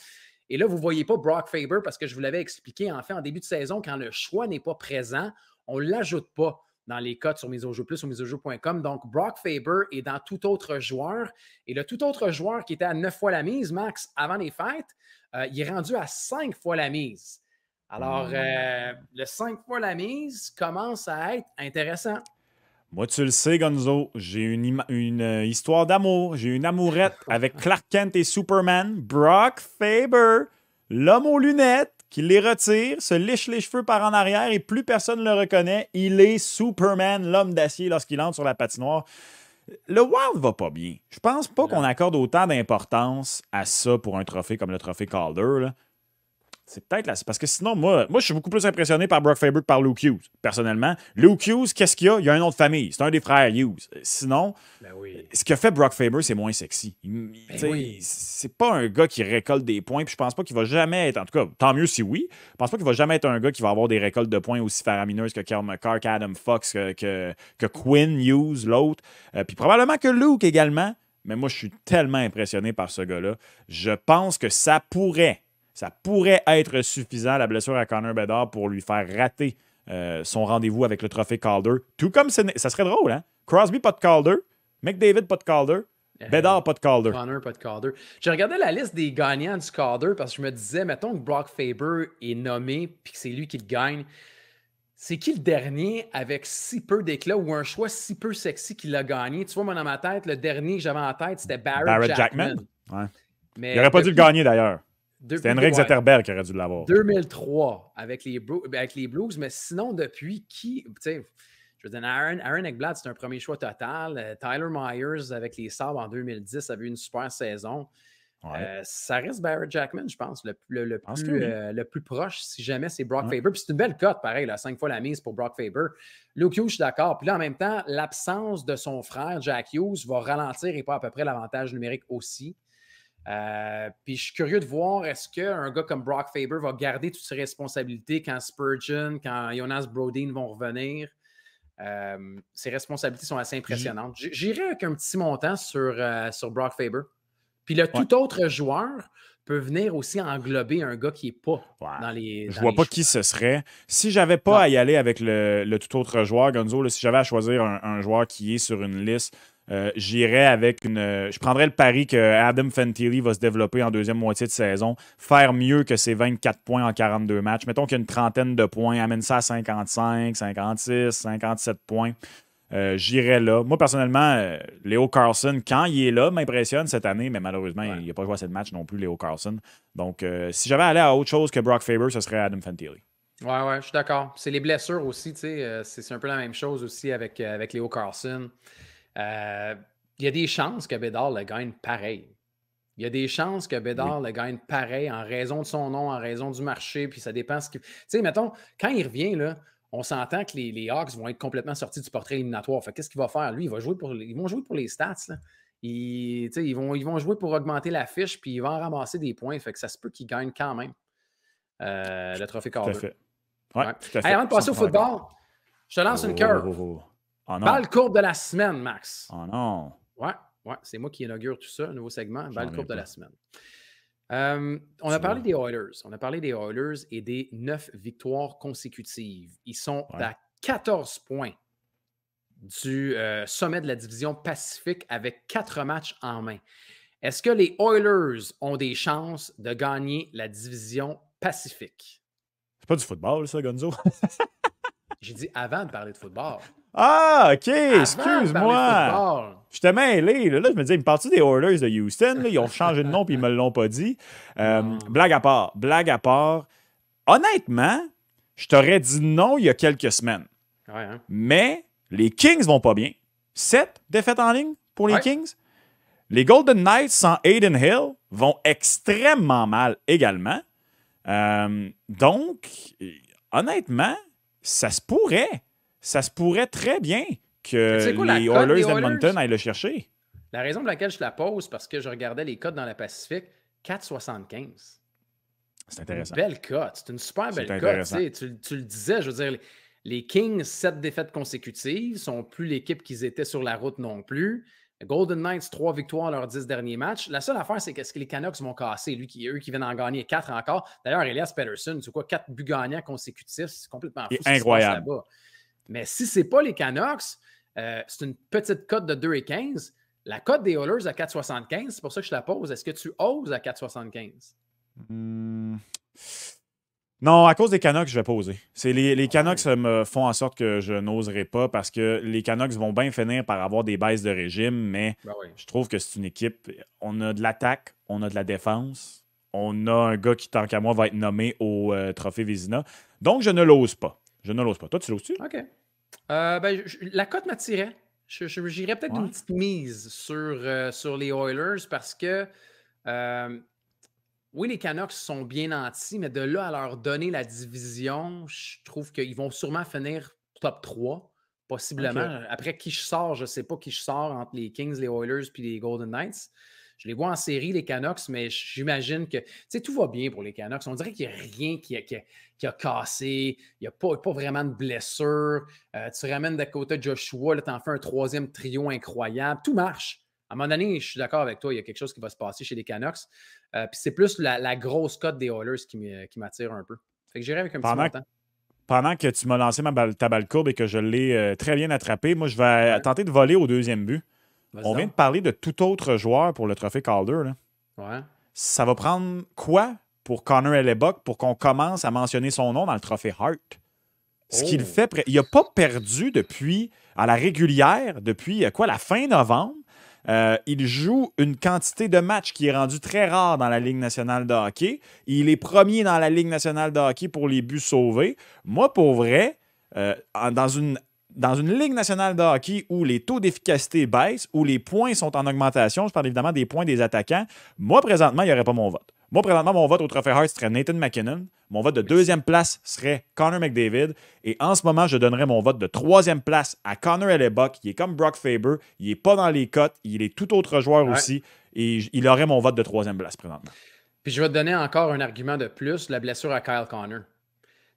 Et là, vous ne voyez pas Brock Faber parce que je vous l'avais expliqué. En fait, en début de saison, quand le choix n'est pas présent, on ne l'ajoute pas dans les codes sur jeux Plus ou misojo.com. Donc, Brock Faber est dans tout autre joueur. Et le tout autre joueur qui était à neuf fois la mise, Max, avant les fêtes, euh, il est rendu à cinq fois la mise. Alors, mm. euh, le cinq fois la mise commence à être intéressant. Moi, tu le sais, Gonzo, j'ai une, euh, histoire d'amour. J'ai une amourette avec Clark Kent et Superman, Brock Faber, l'homme aux lunettes qu'il les retire, se liche les cheveux par en arrière et plus personne ne le reconnaît. Il est Superman, l'homme d'acier, lorsqu'il entre sur la patinoire. Le Wild va pas bien. Je pense pas qu'on accorde autant d'importance à ça pour un trophée comme le trophée Calder. C'est peut-être là. Parce que sinon, moi, moi, je suis beaucoup plus impressionné par Brock Faber que par Luke Hughes, personnellement. Luke Hughes, qu'est-ce qu'il y a? Il y a un autre famille. C'est un des frères Hughes. Euh, sinon, ben ce que fait Brock Faber, c'est moins sexy. Ben c'est pas un gars qui récolte des points. Puis je pense pas qu'il va jamais être, en tout cas, tant mieux si oui. Je pense pas qu'il va jamais être un gars qui va avoir des récoltes de points aussi faramineuses que Kyle McCarr, Adam Fox, que, que, Quinn Hughes, l'autre. et euh, puis probablement que Luke également. Mais moi, je suis tellement impressionné par ce gars-là. Je pense que ça pourrait ça pourrait être suffisant, la blessure à Connor Bedard, pour lui faire rater euh, son rendez-vous avec le trophée Calder. Tout comme ça serait drôle, hein? Crosby, pas de Calder. McDavid, pas de Calder. Euh, Bedard pas de Calder. Connor, pas de Calder. J'ai regardé la liste des gagnants du Calder parce que je me disais, mettons que Brock Faber est nommé puis que c'est lui qui le gagne. C'est qui le dernier avec si peu d'éclat ou un choix si peu sexy qu'il a gagné? Tu vois, moi, dans ma tête, le dernier que j'avais en tête, c'était Barrett, Jackman. il n'aurait pas dû le gagner d'ailleurs. C'était Henrik Zetterberg qui aurait dû l'avoir. 2003 ben, avec les, Blues, mais sinon, depuis qui. Je veux dire, Aaron, Aaron Eckblad, c'est un premier choix total. Euh, Tyler Myers avec les Sabres en 2010 avait une super saison. Euh, ça reste Barrett Jackman, je pense, le, euh, plus, proche, si jamais c'est Brock Faber. Puis c'est une belle cote, pareil, là, cinq fois la mise pour Brock Faber. Luke Hughes, je suis d'accord. Puis là, en même temps, l'absence de son frère, Jack Hughes, va ralentir et pas à peu près l'avantage numérique aussi. Euh, puis je suis curieux de voir est-ce qu'un gars comme Brock Faber va garder toutes ses responsabilités quand Spurgeon, quand Jonas Brodeen vont revenir. Euh, ses responsabilités sont assez impressionnantes. J'irai avec un petit montant sur, euh, sur Brock Faber. Puis le tout autre joueur peut venir aussi englober un gars qui n'est pas dans les. Dans je vois pas qui ce serait. Si j'avais pas à y aller avec le, tout autre joueur, Gonzo, si j'avais à choisir un joueur qui est sur une liste euh, j'irais avec une. Euh, je prendrais le pari que Adam Fantilli va se développer en deuxième moitié de saison, faire mieux que ses 24 points en 42 matchs. Mettons qu'il y a une trentaine de points, amène ça à 55, 56, 57 points. Euh, J'irais là. Moi, personnellement, euh, Léo Carlson, quand il est là, m'impressionne cette année, mais malheureusement, il n'a pas joué à cette match non plus, Léo Carlson. Donc, si j'avais allé à autre chose que Brock Faber, ce serait Adam Fantilli. Ouais, ouais, je suis d'accord. C'est les blessures aussi, tu sais. C'est un peu la même chose aussi avec, avec Léo Carlson. Euh, il y a des chances que Bédard le gagne pareil. Il y a des chances que Bédard le gagne pareil en raison de son nom, en raison du marché, puis ça dépend ce qu'il. Tu sais, mettons, quand il revient, là, on s'entend que les, Hawks vont être complètement sortis du portrait éliminatoire. Fait qu'est-ce qu'il va faire? Lui, il va jouer pour, ils vont jouer pour les stats. Là. Ils, ils, vont, ils vont jouer pour augmenter la fiche, puis ils vont ramasser des points. Fait que ça se peut qu'il gagne quand même euh, le trophée Calder. avant de passer au football, je te lance une oh, oh, oh, curve. Ah Balle courbe de la semaine, Max. Oh non. Ouais, ouais c'est moi qui inaugure tout ça, un nouveau segment, Balle courbe de la semaine. Euh, on a parlé des Oilers. On a parlé des Oilers et des neuf victoires consécutives. Ils sont à 14 points du euh, sommet de la division Pacifique avec quatre matchs en main. Est-ce que les Oilers ont des chances de gagner la division Pacifique? C'est pas du football, ça, Gonzo? J'ai dit avant de parler de football. Ah, OK, excuse-moi. Je mêlé. Là, là, je me disais, une me des orders de Houston? ils ont changé de nom puis ils me l'ont pas dit. Euh, blague à part, blague à part. Honnêtement, je t'aurais dit non il y a quelques semaines. Hein. Mais les Kings vont pas bien. Sept défaites en ligne pour les Kings. Les Golden Knights sans Aiden Hill vont extrêmement mal également. Euh, donc, honnêtement, ça se pourrait ça se pourrait très bien que les Oilers d'Edmonton aillent le chercher. La raison pour laquelle je la pose, parce que je regardais les codes dans la Pacifique, 4,75. C'est intéressant. belle cote. C'est une super belle cote. Tu, le disais, je veux dire, les, Kings, sept défaites consécutives, sont plus l'équipe qu'ils étaient sur la route non plus. Golden Knights, trois victoires leurs dix derniers matchs. La seule affaire, c'est qu'est-ce que les Canucks vont casser, lui qui, eux qui viennent en gagner quatre encore. D'ailleurs, Elias Patterson, c'est quoi, quatre buts gagnants consécutifs, c'est complètement fou. Incroyable. Mais si ce n'est pas les Canucks, euh, c'est une petite cote de 2,15. La cote des Oilers à 4,75, c'est pour ça que je la pose. Est-ce que tu oses à 4,75? Hmm. Non, à cause des Canucks, je vais poser les, les Canucks me font en sorte que je n'oserai pas parce que les Canucks vont bien finir par avoir des baisses de régime, mais ben je trouve que c'est une équipe. On a de l'attaque, on a de la défense, on a un gars qui, tant qu'à moi, va être nommé au euh, Trophée Vizina. Donc, je ne l'ose pas. Je ne l'ose pas. Toi, tu loses OK. Euh, ben, la cote m'attirait. J'irais peut-être une petite mise sur, euh, sur les Oilers parce que euh, oui, les Canucks sont bien nantis, mais de là à leur donner la division, je trouve qu'ils vont sûrement finir top 3, possiblement. Après qui je sors, je ne sais pas qui je sors entre les Kings, les Oilers puis les Golden Knights. Je les vois en série, les Canucks, mais j'imagine que tout va bien pour les Canucks. On dirait qu'il n'y a rien qui a, cassé. Il n'y a pas, vraiment de blessure. Euh, tu ramènes Dakota Joshua, tu en fais un troisième trio incroyable. Tout marche. À un moment donné, je suis d'accord avec toi, il y a quelque chose qui va se passer chez les Canucks. Euh, puis c'est plus la, grosse cote des Oilers qui m'attire un peu. Fait j'irai avec un Pendant petit montant pendant que tu m'as lancé ma balle, ta balle courbe et que je l'ai euh, très bien attrapée, moi, je vais tenter de voler au deuxième but. On vient de parler de tout autre joueur pour le trophée Calder. Ouais. Ça va prendre quoi pour Connor Hellebuck pour qu'on commence à mentionner son nom dans le trophée Hart? Ce qu'il oh. fait, il n'a pas perdu depuis, à la régulière, depuis euh, quoi, la fin novembre. Euh, il joue une quantité de matchs qui est rendue très rare dans la Ligue nationale de hockey. Il est premier dans la Ligue nationale de hockey pour les buts sauvés. Moi, pour vrai, euh, dans une dans une Ligue nationale de hockey où les taux d'efficacité baissent, où les points sont en augmentation, je parle évidemment des points des attaquants, moi, présentement, il n'y aurait pas mon vote. Moi, présentement, mon vote au Trophée Hart serait Nathan McKinnon. Mon vote de deuxième place serait Connor McDavid. Et en ce moment, je donnerais mon vote de troisième place à Connor Hellebuck. Il est comme Brock Faber. Il n'est pas dans les cotes. Il est tout autre joueur aussi. Et il aurait mon vote de troisième place présentement. Puis je vais te donner encore un argument de plus, la blessure à Kyle Connor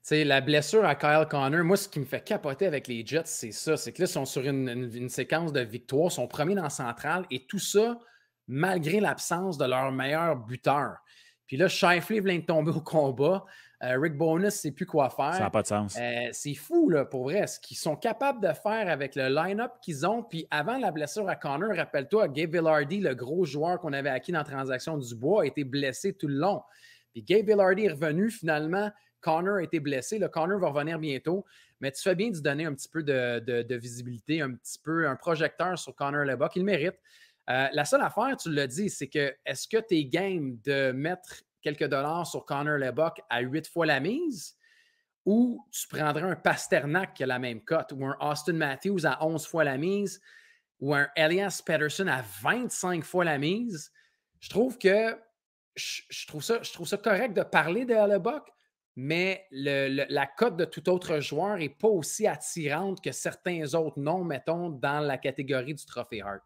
sais, la blessure à Kyle Connor, moi, ce qui me fait capoter avec les Jets, c'est ça. C'est que là, ils sont sur une, séquence de victoires, sont premiers dans la central et tout ça malgré l'absence de leur meilleur buteur. Puis là, Shifley vient de tomber au combat. Euh, Rick Bonus ne sait plus quoi faire. Ça n'a pas de sens. Euh, c'est fou, là, pour vrai, ce qu'ils sont capables de faire avec le line-up qu'ils ont. Puis avant la blessure à Connor, rappelle-toi, Gabe Villardy, le gros joueur qu'on avait acquis dans transaction du bois, a été blessé tout le long. Puis Gabe Villardi est revenu finalement. Connor a été blessé. Le Connor va revenir bientôt. Mais tu fais bien de donner un petit peu de, visibilité, un petit peu un projecteur sur Connor Lebock. Il mérite. Euh, la seule affaire, tu l'as dit, c'est que est-ce que tu es game de mettre quelques dollars sur Connor Lebock à huit fois la mise ou tu prendrais un Pasternak qui a la même cote ou un Austin Matthews à 11 fois la mise ou un Elias Patterson à 25 fois la mise? Je trouve que je, trouve ça, je trouve ça correct de parler de LeBuck mais la cote de tout autre joueur n'est pas aussi attirante que certains autres noms, mettons, dans la catégorie du trophée Hart.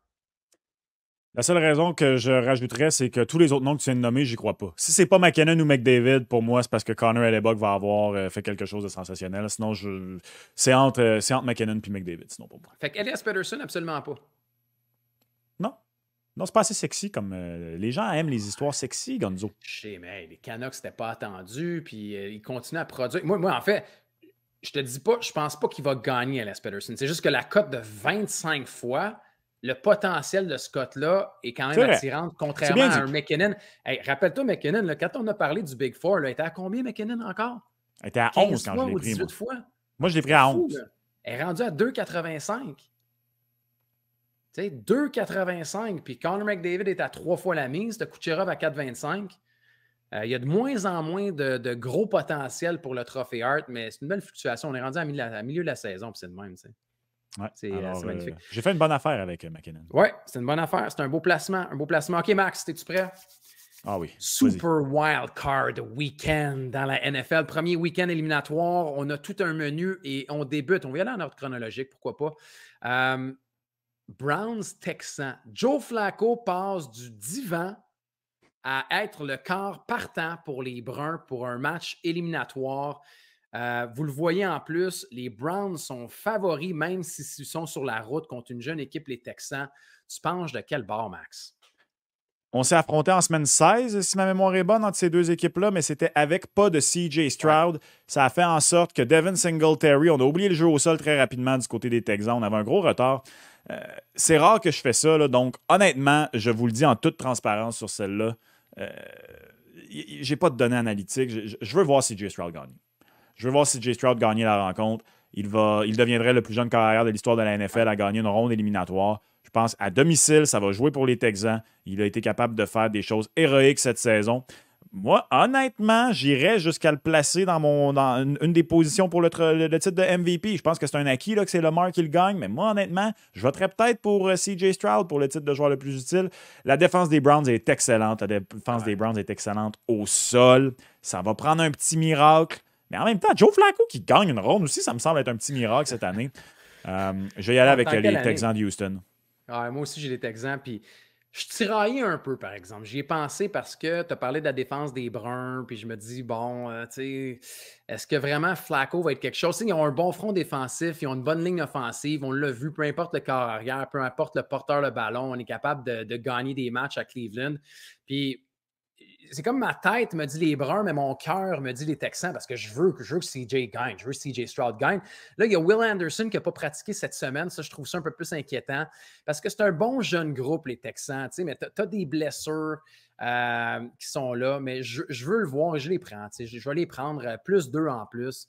La seule raison que je rajouterais, c'est que tous les autres noms que tu viens de nommer, j'y crois pas. Si c'est pas McKinnon ou McDavid, pour moi, c'est parce que Connor Hellebuck va avoir euh, fait quelque chose de sensationnel. Sinon, euh, c'est entre, McKinnon et McDavid, sinon pour Fait que Elias Peterson, absolument pas. Non, c'est pas assez sexy comme. Euh, les gens aiment les histoires sexy, Gonzo. Je mais les Canucks, c'était pas attendu, puis euh, ils continuent à produire. Moi, en fait, je te dis pas, je pense pas qu'il va gagner Alice Peterson. C'est juste que la cote de 25 fois, le potentiel de ce Scott-là est quand même attirant, contrairement à un McKinnon. Rappelle-toi, McKinnon, quand on a parlé du Big Four, il était à combien, McKinnon, encore? Elle était à 11 quand je l'ai pris. Moi. Fois. moi, je l'ai pris à 11. Fou, Elle est rendue à 2,85. 2,85, puis Conor McDavid est à trois fois la mise, de Kucherov à 4,25. Euh, il y a de moins en moins de, gros potentiel pour le trophée Art, mais c'est une belle fluctuation. On est rendu à, milieu, de la saison, puis c'est de même. c'est magnifique. Euh, j'ai fait une bonne affaire avec euh, McKinnon. Oui, c'est une bonne affaire. C'est un beau placement. Un beau placement. OK, Max, es-tu prêt? Ah oui. Super Wild Card week-end dans la NFL. Premier week-end éliminatoire. On a tout un menu et on débute. On vient y en ordre chronologique, pourquoi pas. Browns Texans. Joe Flacco passe du divan à être le corps partant pour les Browns pour un match éliminatoire. Euh, vous le voyez en plus, les Browns sont favoris, même s'ils sont sur la route contre une jeune équipe, les Texans. Tu penches de quel bord, Max? On s'est affronté en semaine 16, si ma mémoire est bonne, entre ces deux équipes-là, mais c'était avec pas de CJ Stroud. Ça a fait en sorte que Devin Singletary, on a oublié le jeu au sol très rapidement du côté des Texans. On avait un gros retard. Euh, c'est rare que je fais ça, donc honnêtement, je vous le dis en toute transparence sur celle-là, euh, j'ai pas de données analytiques. Je, veux voir si J. Stroud gagne. Je veux voir si J. Stroud gagne la rencontre. Il, va, il deviendrait le plus jeune carrière de l'histoire de la NFL à gagner une ronde éliminatoire. Je pense à domicile, ça va jouer pour les Texans. Il a été capable de faire des choses héroïques cette saison. Moi, honnêtement, j'irais jusqu'à le placer dans, mon, une, des positions pour le, titre de MVP. Je pense que c'est un acquis que c'est Lamar qui le gagne, mais moi, honnêtement, je voterais peut-être pour euh, CJ Stroud pour le titre de joueur le plus utile. La défense des Browns est excellente. La défense des Browns est excellente au sol. Ça va prendre un petit miracle. Mais en même temps, Joe Flacco qui gagne une ronde aussi, ça me semble être un petit miracle cette année. Euh, je vais y aller avec les Texans de Houston. moi aussi, j'ai les Texans. Puis je suis un peu, par exemple. J'y ai pensé parce que tu as parlé de la défense des Bruns, puis je me dis, bon, euh, tu sais, est-ce que vraiment Flacco va être quelque chose? Ils ont un bon front défensif, ils ont une bonne ligne offensive, on l'a vu, peu importe le corps arrière, peu importe le porteur le ballon, on est capable de, de gagner des matchs à Cleveland. Puis c'est comme ma tête me dit les Bruns, mais mon cœur me dit les Texans parce que je veux, je veux que CJ gagne, je veux que CJ Stroud gagne. Là, il y a Will Anderson qui n'a pas pratiqué cette semaine. Ça, je trouve ça un peu plus inquiétant parce que c'est un bon jeune groupe, les Texans. Tu sais, Mais tu as des blessures euh, qui sont là, mais je, veux le voir je les prends. Je vais les prendre euh, plus deux en plus.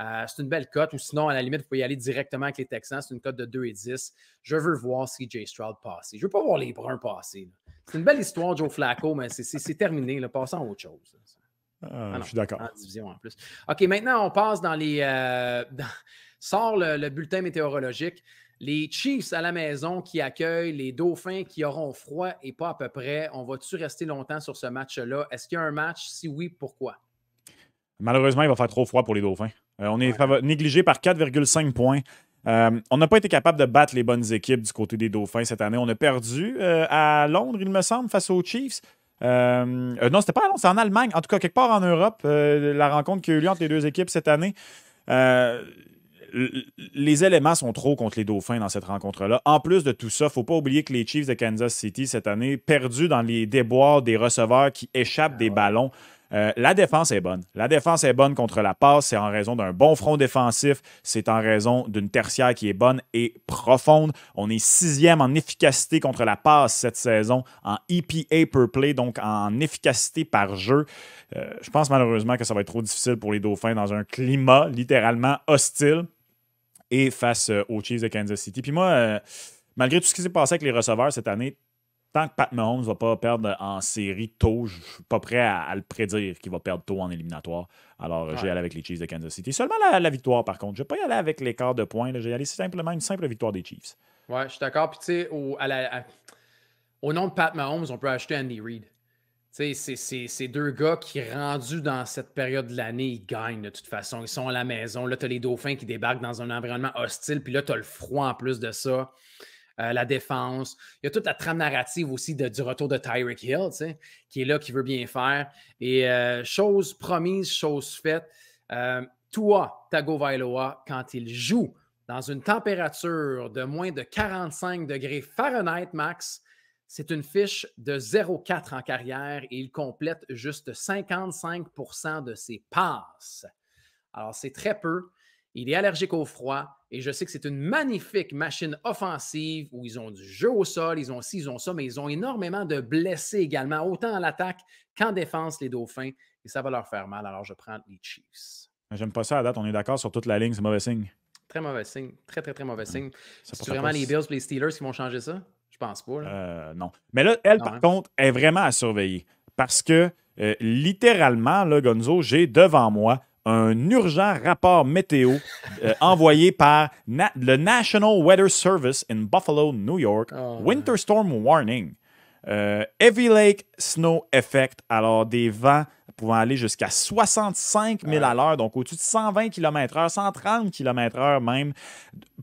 Euh, c'est une belle cote, ou sinon, à la limite, vous pouvez y aller directement avec les Texans. C'est une cote de 2 et 10. Je veux voir CJ Stroud passer. Je ne veux pas voir les Bruns passer. Là. C'est une belle histoire, Joe Flacco, mais c'est terminé. passons à autre chose. Ah, ah je suis d'accord. division en plus. OK, maintenant, on passe dans les. Euh, sort le, bulletin météorologique. Les Chiefs à la maison qui accueillent les Dauphins qui auront froid et pas à peu près. On va-tu rester longtemps sur ce match-là? Est-ce qu'il y a un match? Si oui, pourquoi? Malheureusement, il va faire trop froid pour les Dauphins. Euh, on est négligé par 4,5 points. Euh, on n'a pas été capable de battre les bonnes équipes du côté des Dauphins cette année. On a perdu euh, à Londres, il me semble, face aux Chiefs. Euh, euh non, c'était pas à Londres, c'est en Allemagne. En tout cas, quelque part en Europe, la rencontre qui a eu lieu entre les deux équipes cette année. les éléments sont trop contre les Dauphins dans cette rencontre-là. En plus de tout ça, il ne faut pas oublier que les Chiefs de Kansas City cette année, perdus dans les déboires des receveurs qui échappent ah des ballons, euh, la défense est bonne. La défense est bonne contre la passe. C'est en raison d'un bon front défensif. C'est en raison d'une tertiaire qui est bonne et profonde. On est sixième en efficacité contre la passe cette saison, en EPA per play, donc en efficacité par jeu. Euh, je pense malheureusement que ça va être trop difficile pour les Dauphins dans un climat littéralement hostile et face euh, aux Chiefs de Kansas City. Puis moi, malgré tout ce qui s'est passé avec les receveurs cette année, que Pat Mahomes ne va pas perdre en série tôt, je ne suis pas prêt à, le prédire qu'il va perdre tôt en éliminatoire. Alors, euh, j'ai allé avec les Chiefs de Kansas City. Seulement la, victoire, par contre. Je ne vais pas y aller avec l'écart de points. J'ai vais y aller simplement une simple victoire des Chiefs. Ouais, je suis d'accord. Puis, tu sais, au, nom de Pat Mahomes, on peut acheter Andy Reid. Tu c'est deux gars qui, rendus dans cette période de l'année, ils gagnent de toute façon. Ils sont à la maison. Là, tu as les dauphins qui débarquent dans un environnement hostile. Puis là, tu as le froid en plus de ça. Euh, la défense. Il y a toute la trame narrative aussi de, du retour de Tyreek Hill, qui est là, qui veut bien faire. Et euh, chose promise, chose faite, toi, euh, toi, Tagovailoa, quand il joue dans une température de moins de 45 degrés Fahrenheit, Max, c'est une fiche de 0,4 en carrière et il complète juste 55 de ses passes. Alors, c'est très peu. Il est allergique au froid et je sais que c'est une magnifique machine offensive où ils ont du jeu au sol, ils ont ci, ils ont ça, mais ils ont énormément de blessés également, autant à l'attaque qu'en défense, les Dauphins, et ça va leur faire mal. Alors je prends les Chiefs. J'aime pas ça à date, on est d'accord sur toute la ligne, c'est mauvais signe. Très mauvais signe, très très très mauvais signe. C'est vraiment les Bills et les Steelers qui vont changer ça? Je pense pas. Euh, non. Mais là, elle, par hein. contre, est vraiment à surveiller parce que euh, littéralement, là, Gonzo, j'ai devant moi un urgent rapport météo euh, envoyé par le National Weather Service in Buffalo, New York. Ah, Winter Storm Warning. Euh, heavy Lake Snow Effect. Alors, des vents pouvant aller jusqu'à 65 000 à l'heure, donc au-dessus de 120 km/h, 130 km/h même,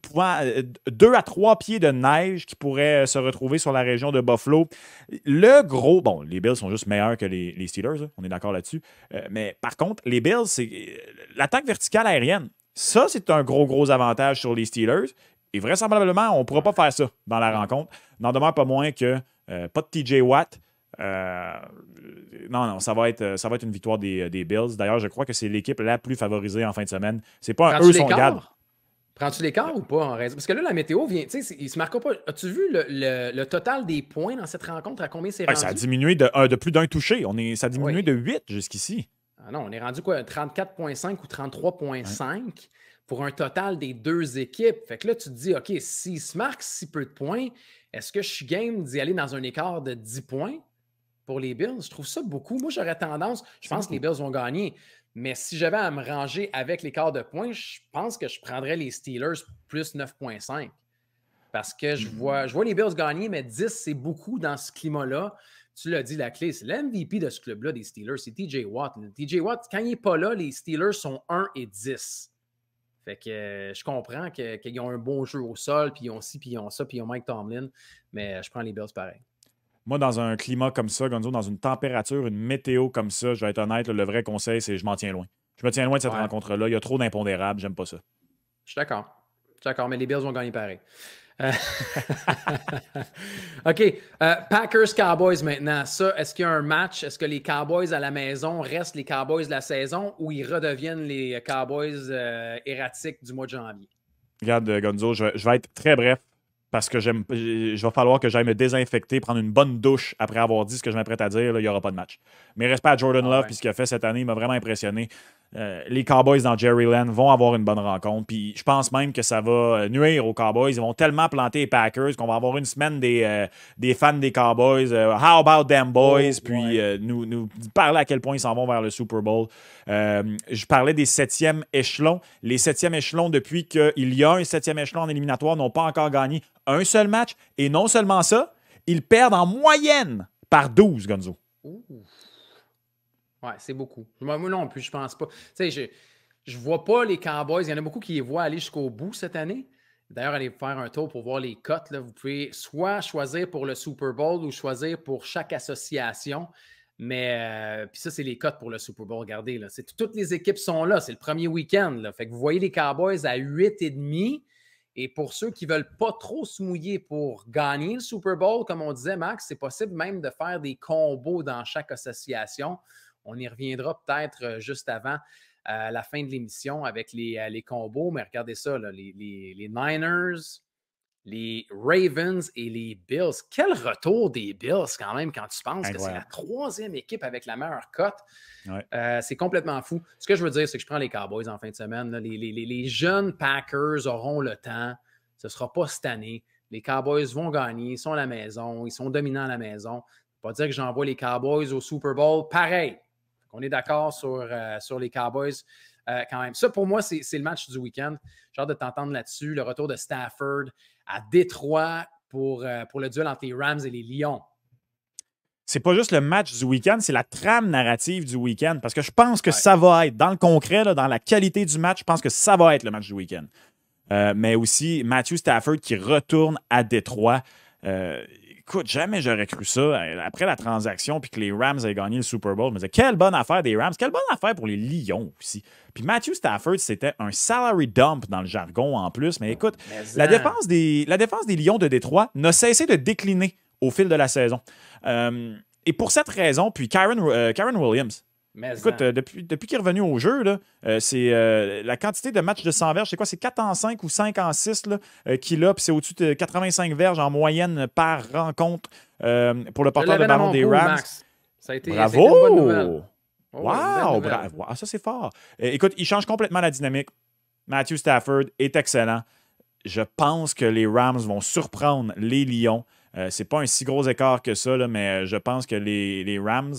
pouvant euh, deux à trois pieds de neige qui pourraient euh, se retrouver sur la région de Buffalo. Le gros, bon, les Bills sont juste meilleurs que les, Steelers, hein, on est d'accord là-dessus. Euh, mais par contre, les Bills, c'est l'attaque verticale aérienne. Ça, c'est un gros, gros avantage sur les Steelers. Et vraisemblablement, on ne pourra pas faire ça dans la rencontre. N'en demeure pas moins que pas de TJ Watt, euh, non, non, ça va, être, euh, ça va être une victoire des, euh, des Bills. D'ailleurs, je crois que c'est l'équipe la plus favorisée en fin de semaine. C'est pas eux son garde. Prends-tu l'écart ou pas en raison? Parce que là, la météo vient. Tu sais, il se marque pas. As-tu vu le, total des points dans cette rencontre? À combien c'est ah, Ça a diminué de, plus d'un touché. On est, ça a diminué de 8 jusqu'ici. Ah non, on est rendu quoi? 34,5 ou 33,5 pour un total des deux équipes. Fait que là, tu te dis, OK, s'il se marque si peu de points, est-ce que je suis game d'y aller dans un écart de 10 points? pour les Bills. Je trouve ça beaucoup. Moi, j'aurais tendance, je pense que les Bills vont gagner. Mais si j'avais à me ranger avec les quarts de points, je pense que je prendrais les Steelers plus 9.5. Parce que je hmm. vois, je vois les Bills gagner, mais 10, c'est beaucoup dans ce climat-là. Tu l'as dit, la clé, c'est l'MVP de ce club-là des Steelers, c'est TJ Watt. TJ Watt, quand il n'est pas là, les Steelers sont 1 et 10. Fait que euh, je comprends qu'ils ont un bon jeu au sol, puis ils ont ci, puis ils ont ça, puis ils ont Mike Tomlin, mais je prends les Bills pareil. Moi, dans un climat comme ça, Gonzo, dans une température, une météo comme ça, je vais être honnête, le vrai conseil, c'est je m'en tiens loin. Je me tiens loin de cette rencontre-là. Il y a trop d'impondérables. J'aime pas ça. Je suis d'accord. Je suis d'accord, mais les Bills vont gagner pareil. Euh, OK. Euh, Packers-Cowboys maintenant. Ça, est-ce qu'il y a un match? Est-ce que les Cowboys à la maison restent les Cowboys de la saison ou ils redeviennent les Cowboys euh, erratiques du mois de janvier? Regarde, Gonzo, je vais être très bref parce que j'aime, vais falloir que j'aille me désinfecter, prendre une bonne douche après avoir dit ce que je m'apprête à dire. il n'y aura pas de match. Mais respect à Jordan ah Love, puisqu'il ce qu'il a fait cette année, il m'a vraiment impressionné. Euh, les Cowboys dans Jerry Land vont avoir une bonne rencontre. Puis je pense même que ça va nuire aux Cowboys. Ils vont tellement planter les Packers qu'on va avoir une semaine des, euh, des fans des Cowboys. Euh, how about them boys? Oh, puis nous, nous, parler à quel point ils s'en vont vers le Super Bowl. je parlais des septièmes échelons. Les septièmes échelons, depuis qu'il y a un septième échelon en éliminatoire, n'ont pas encore gagné un seul match. Et non seulement ça, ils perdent en moyenne par 12, Gonzo. Ouais, c'est beaucoup. Moi, non plus, je pense pas. je, ne vois pas les Cowboys. Il y en a beaucoup qui les voient aller jusqu'au bout cette année. D'ailleurs, allez faire un tour pour voir les cotes. Là. Vous pouvez soit choisir pour le Super Bowl ou choisir pour chaque association. Mais euh, puis ça, c'est les cotes pour le Super Bowl. Regardez, là. toutes les équipes sont là. C'est le premier week-end. Fait que vous voyez les Cowboys à 8,5. Et pour ceux qui ne veulent pas trop se mouiller pour gagner le Super Bowl, comme on disait, Max, c'est possible même de faire des combos dans chaque association. On y reviendra peut-être euh, juste avant la fin de l'émission avec les, euh, combos. Mais regardez ça, les, Niners, les Ravens et les Bills. Quel retour des Bills quand même quand tu penses que c'est la troisième équipe avec la meilleure cote. Euh, c'est complètement fou. Ce que je veux dire, c'est que je prends les Cowboys en fin de semaine. Les, jeunes Packers auront le temps. Ce ne sera pas cette année. Les Cowboys vont gagner, ils sont à la maison, ils sont dominants à la maison. Pas dire que j'envoie les Cowboys au Super Bowl. Pareil, on est d'accord sur, euh, sur les Cowboys euh, quand même. Ça, pour moi, c'est le match du week-end. J'ai hâte de t'entendre là-dessus. Le retour de Stafford à Détroit pour, euh, pour le duel entre les Rams et les Lions c'est pas juste le match du week-end, c'est la trame narrative du week-end. Parce que je pense que ça va être, dans le concret, dans la qualité du match, je pense que ça va être le match du week-end. mais aussi Matthew Stafford qui retourne à Détroit écoute, jamais j'aurais cru ça. Après la transaction, puis que les Rams avaient gagné le Super Bowl, je me disais, quelle bonne affaire des Rams, quelle bonne affaire pour les Lions aussi. Puis Matthew Stafford, c'était un salary dump dans le jargon en plus. Mais écoute, la, hein. défense des, la défense des Lions de Détroit n'a cessé de décliner au fil de la saison. Euh, et pour cette raison, puis Karen euh, Williams, Écoute, hein. euh, depuis, qu'il est revenu au jeu, euh, c'est euh, la quantité de matchs de 100 verges, c'est quoi? C'est 4 en 5 ou 5 en 6 qu'il a, puis c'est au-dessus de 85 verges en moyenne par rencontre pour le porteur de ballon des Rams. Ça Bravo! wow! Bravo. Ah, ça, c'est fort. écoute, il change complètement la dynamique. Matthew Stafford est excellent. Je pense que les Rams vont surprendre les Lions. Euh, c'est pas un si gros écart que ça, mais euh, je pense que les, Rams.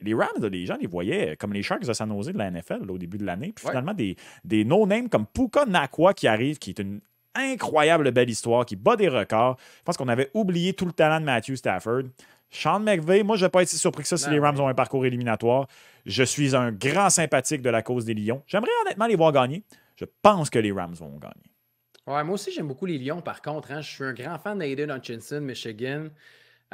Les Rams, les gens les voyaient comme les Sharks de San de la NFL au début de l'année. Puis finalement, des, des no-names comme Puka Nakwa qui arrive, qui est une incroyable belle histoire, qui bat des records. Je pense qu'on avait oublié tout le talent de Matthew Stafford. Sean McVay, moi, je vais pas être si surpris que ça si les Rams ont un parcours éliminatoire. Je suis un grand sympathique de la cause des Lions. J'aimerais honnêtement les voir gagner. Je pense que les Rams vont gagner moi aussi, j'aime beaucoup les Lions, par contre. Hein. Je suis un grand fan d'Aiden Hutchinson, Michigan.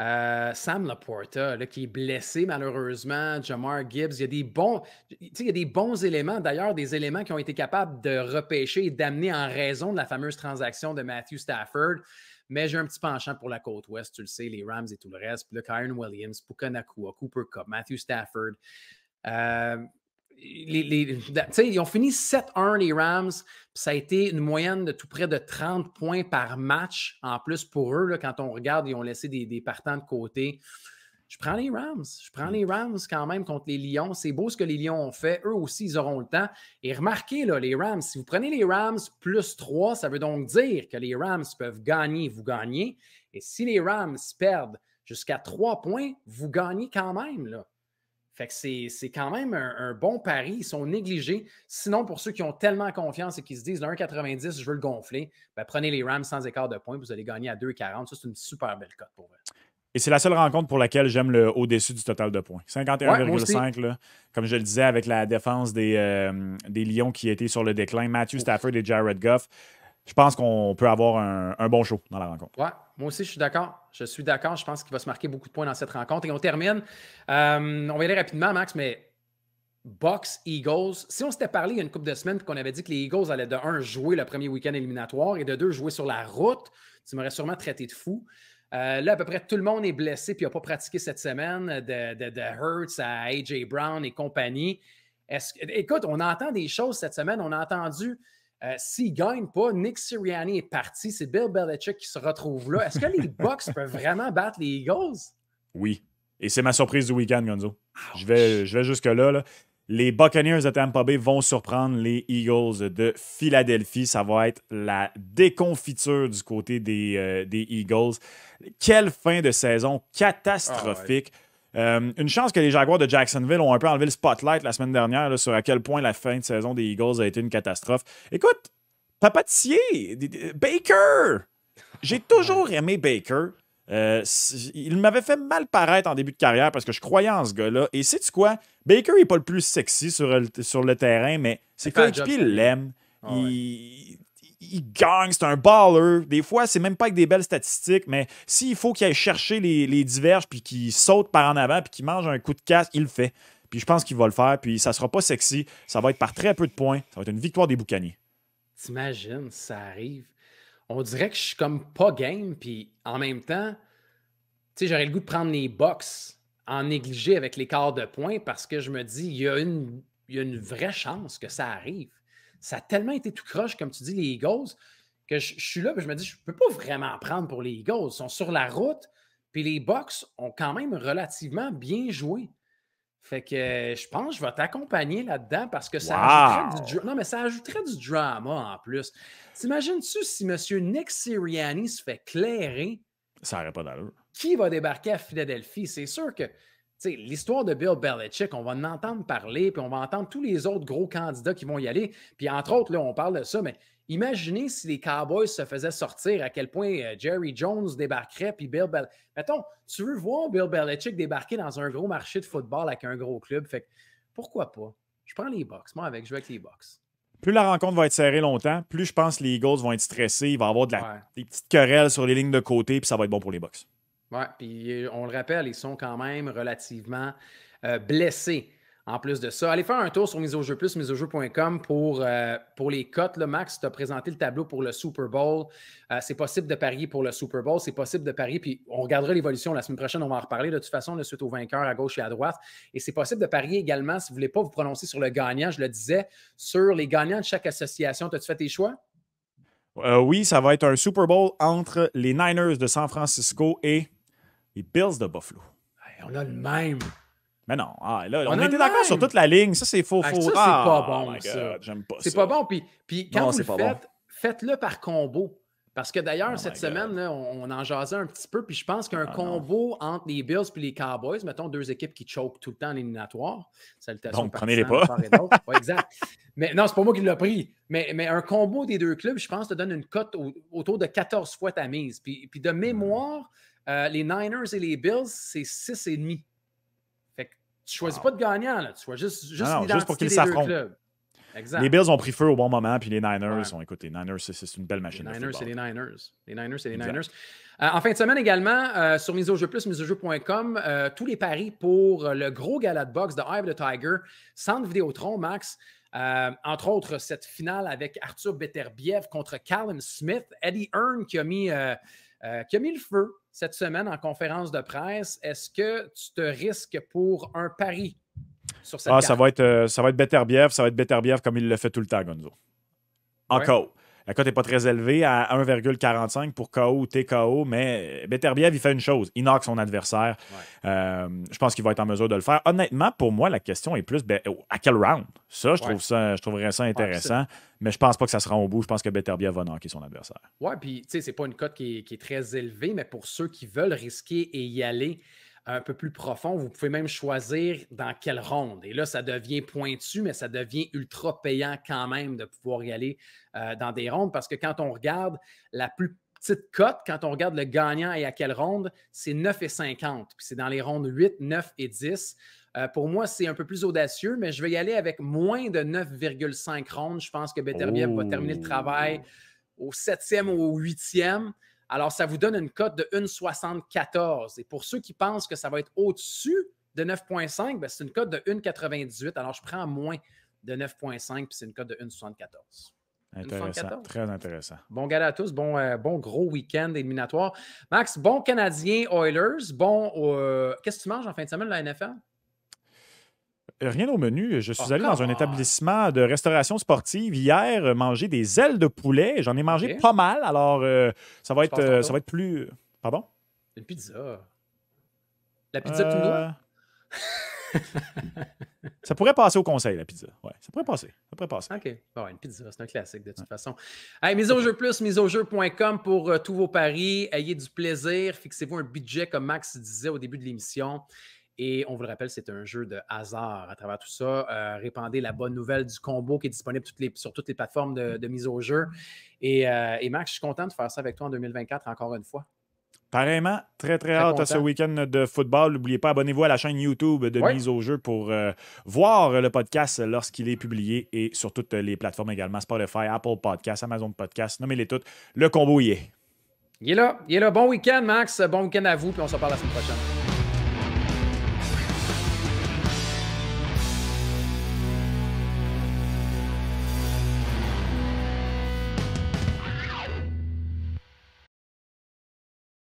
Euh, Sam Laporta, qui est blessé malheureusement, Jamar Gibbs, il y a des bons, il y a des bons éléments, d'ailleurs des éléments qui ont été capables de repêcher et d'amener en raison de la fameuse transaction de Matthew Stafford. Mais j'ai un petit penchant pour la côte ouest, tu le sais, les Rams et tout le reste. Puis le Kyron Williams, Pukanakua, Cooper Cup, Matthew Stafford. Euh, les, ils ont fini 7-1 les Rams, ça a été une moyenne de tout près de 30 points par match en plus pour eux. quand on regarde, ils ont laissé des, partants de côté. Je prends les Rams. Je prends les Rams quand même contre les Lions. C'est beau ce que les Lions ont fait. Eux aussi, ils auront le temps. Et remarquez, les Rams, si vous prenez les Rams plus 3, ça veut donc dire que les Rams peuvent gagner, vous gagnez. Et si les Rams perdent jusqu'à 3 points, vous gagnez quand même. Là. Fait que c'est quand même un, bon pari. Ils sont négligés. Sinon, pour ceux qui ont tellement confiance et qui se disent 1,90, je veux le gonfler, ben, prenez les Rams sans écart de points. Vous allez gagner à 2,40. Ça, c'est une super belle cote pour eux. Et c'est la seule rencontre pour laquelle j'aime le au-dessus du total de points. 51,5, comme je le disais, avec la défense des, euh, Lions qui était sur le déclin, Matthew Stafford et Jared Goff. Je pense qu'on peut avoir un, bon show dans la rencontre. Ouais, moi aussi, je suis d'accord. Je suis d'accord. Je pense qu'il va se marquer beaucoup de points dans cette rencontre. Et on termine. Euh, on va aller rapidement, Max, mais Box, Eagles. Si on s'était parlé il y a une couple de semaines qu'on avait dit que les Eagles allaient de un jouer le premier week-end éliminatoire et de deux jouer sur la route, tu m'aurais sûrement traité de fou. Euh, là, à peu près tout le monde est blessé et n'a pas pratiqué cette semaine, de, de Hurts à AJ Brown et compagnie. Écoute, on entend des choses cette semaine. On a entendu euh, S'ils ne gagnent pas, Nick Sirianni est parti. C'est Bill Belichick qui se retrouve là. Est-ce que les Bucks peuvent vraiment battre les Eagles? Oui. Et c'est ma surprise du week-end, Gonzo. Je vais, jusque-là. Les Buccaneers de Tampa Bay vont surprendre les Eagles de Philadelphie. Ça va être la déconfiture du côté des, euh, Eagles. Quelle fin de saison ah catastrophique. Euh, une chance que les Jaguars de Jacksonville ont un peu enlevé le spotlight la semaine dernière sur à quel point la fin de saison des Eagles a été une catastrophe. Écoute, Papatier, Baker! J'ai toujours aimé Baker. Euh, il m'avait fait mal paraître en début de carrière parce que je croyais en ce gars-là. Et sais-tu quoi? Baker n'est pas le plus sexy sur le, sur le terrain, mais c'est quand même l'aime. Ah il, il gagne, c'est un baller. Des fois, c'est même pas avec des belles statistiques, mais s'il faut qu'il aille chercher les, les diverges, puis qu'il saute par en avant, puis qu'il mange un coup de casque, il le fait. Puis je pense qu'il va le faire, puis ça sera pas sexy. Ça va être par très peu de points. Ça va être une victoire des Boucaniers. T'imagines, ça arrive. On dirait que je suis comme pas game, puis en même temps, tu sais, j'aurais le goût de prendre les box en négligé avec les quarts de points parce que je me dis, il y une, il y a une vraie chance que ça arrive. Ça a tellement été tout croche, comme tu dis, les Eagles, que je, suis là, et je me dis, je ne peux pas vraiment prendre pour les Eagles. Ils sont sur la route, puis les Box ont quand même relativement bien joué. Fait que je pense que je vais t'accompagner là-dedans parce que ça ajouterait du non, mais ça ajouterait du drama en plus. T'imagines-tu si M. Nick Sirianni se fait clairer? Ça n'aurait pas Qui va débarquer à Philadelphie? C'est sûr que l'histoire de Bill Belichick, on va en entendre parler, puis on va entendre tous les autres gros candidats qui vont y aller. Puis entre autres, là, on parle de ça, mais imaginez si les Cowboys se faisaient sortir, à quel point euh, Jerry Jones débarquerait, puis Bill Belichick. Mettons, tu veux voir Bill Belichick débarquer dans un gros marché de football avec un gros club. Fait pourquoi pas? Je prends les box. Moi, avec, je joue avec les box. Plus la rencontre va être serrée longtemps, plus je pense que les Eagles vont être stressés. Il va y avoir de la, des petites querelles sur les lignes de côté, puis ça va être bon pour les box. Oui, puis euh, on le rappelle, ils sont quand même relativement euh, blessés. En plus de ça, allez faire un tour sur Mise au jeu plus, pour, euh, pour les cotes. le Max, tu as présenté le tableau pour le Super Bowl. c'est possible de parier pour le Super Bowl, c'est possible de parier, puis on regardera l'évolution la semaine prochaine, on va en reparler de toute façon, de suite aux vainqueurs à gauche et à droite. Et c'est possible de parier également, si vous ne voulez pas vous prononcer sur le gagnant, je le disais, sur les gagnants de chaque association. As-tu fait tes choix? oui, ça va être un Super Bowl entre les Niners de San Francisco et les Bills de Buffalo. on a le même. Mais non, ah, on, était d'accord sur toute la ligne. Ça, c'est faux, faux. Ça, c'est ah, pas bon, ça. J'aime pas ça. C'est pas bon. Puis, puis quand vous le faites, faites-le par combo. Parce que d'ailleurs, oh cette semaine, on en jasait un petit peu. Puis je pense qu'un ah, combo entre les Bills et les Cowboys, mettons deux équipes qui choquent tout le temps l'éliminatoire. Donc, prenez-les pas. exact. Mais non, c'est pas moi qui l'ai pris. Mais, mais, un combo des deux clubs, je pense, te donne une cote autour de 14 fois ta mise. Puis, puis de hmm. mémoire, euh, les Niners et les Bills, c'est 6,5. Fait que tu choisis pas de gagnant, là. Tu choisis juste, juste, pour qu'ils s'affrontent. Exact. Les Bills ont pris feu au bon moment, puis les Niners ont, écoute, les Niners, c'est une belle machine. Les Niners, c'est les Niners. Les Niners, c'est les Niners. Euh, en fin de semaine également, euh, sur Mise plus, tous les paris pour le gros gala de boxe de Ive the Tiger, centre Vidéotron, Max. entre autres, cette finale avec Arthur Beterbiev contre Callum Smith, Eddie Hearn qui a mis euh, qui a mis le feu cette semaine en conférence de presse. Est-ce que tu te risques pour un pari sur cette ah, Ça va être, euh, ça va être Better ça va être comme il le fait tout le temps, Gonzo. Encore. La cote n'est pas très élevée à 1,45 pour KO ou TKO, mais Beterbiev, il fait une chose. Il knock son adversaire. Euh, je pense qu'il va être en mesure de le faire. Honnêtement, pour moi, la question est plus ben, oh, à quel round? Ça, je, trouve ça, je trouverais ça intéressant. mais je pense pas que ça sera au bout. Je pense que Beterbiev va knocker son adversaire. Ouais, puis tu sais, c'est pas une cote qui, est très élevée, mais pour ceux qui veulent risquer et y aller, un peu plus profond. Vous pouvez même choisir dans quelle ronde. Et là, ça devient pointu, mais ça devient ultra payant quand même de pouvoir y aller euh, dans des rondes parce que quand on regarde la plus petite cote, quand on regarde le gagnant et à quelle ronde, c'est 9,50. Puis c'est dans les rondes 8, 9 et 10. Euh, pour moi, c'est un peu plus audacieux, mais je vais y aller avec moins de 9,5 rondes. Je pense que Beterbiev va terminer le travail oh! au 7e ou au huitième. Alors, ça vous donne une cote de 1,74. Et pour ceux qui pensent que ça va être au-dessus de 9,5, ben, c'est une cote de 1,98. Alors, je prends moins de 9,5, puis c'est une cote de 1,74. Intéressant, très intéressant. Bon gala à tous, bon, euh, bon gros week-end éliminatoire. Max, bon Canadien Oilers, bon. Euh, qu'est-ce que tu manges en fin de semaine, la NFL? Euh, rien au menu. Je suis allé dans un établissement de restauration sportive hier euh, manger des ailes de poulet. J'en ai mangé pas mal, alors euh, ça, va être, ça va être plus. Pardon? Une pizza. La pizza tout ça pourrait passer au conseil, la pizza. Ouais, ça pourrait passer. Ça pourrait passer. OK. Bon, une pizza, c'est un classique de toute façon. mise au jeu plus, mise au jeu.com pour tous vos paris. Ayez du plaisir. Fixez-vous un budget, comme Max disait au début de l'émission. Et on vous le rappelle, c'est un jeu de hasard à travers tout ça. Euh, répandez la bonne nouvelle du combo qui est disponible toutes les, sur toutes les plateformes de, mise au jeu. Euh, et, Max, je suis content de faire ça avec toi en 2024 encore une fois. Pareillement, très très, hâte à ce week-end de football. N'oubliez pas, abonnez-vous à la chaîne YouTube de mise au jeu pour euh, voir le podcast lorsqu'il est publié et sur toutes les plateformes également Spotify, Apple Podcast, Amazon Podcast, nommez-les toutes. Le combo y est. Il est là, il est là. Bon week-end, Max. Bon week-end à vous, puis on se parle la semaine prochaine.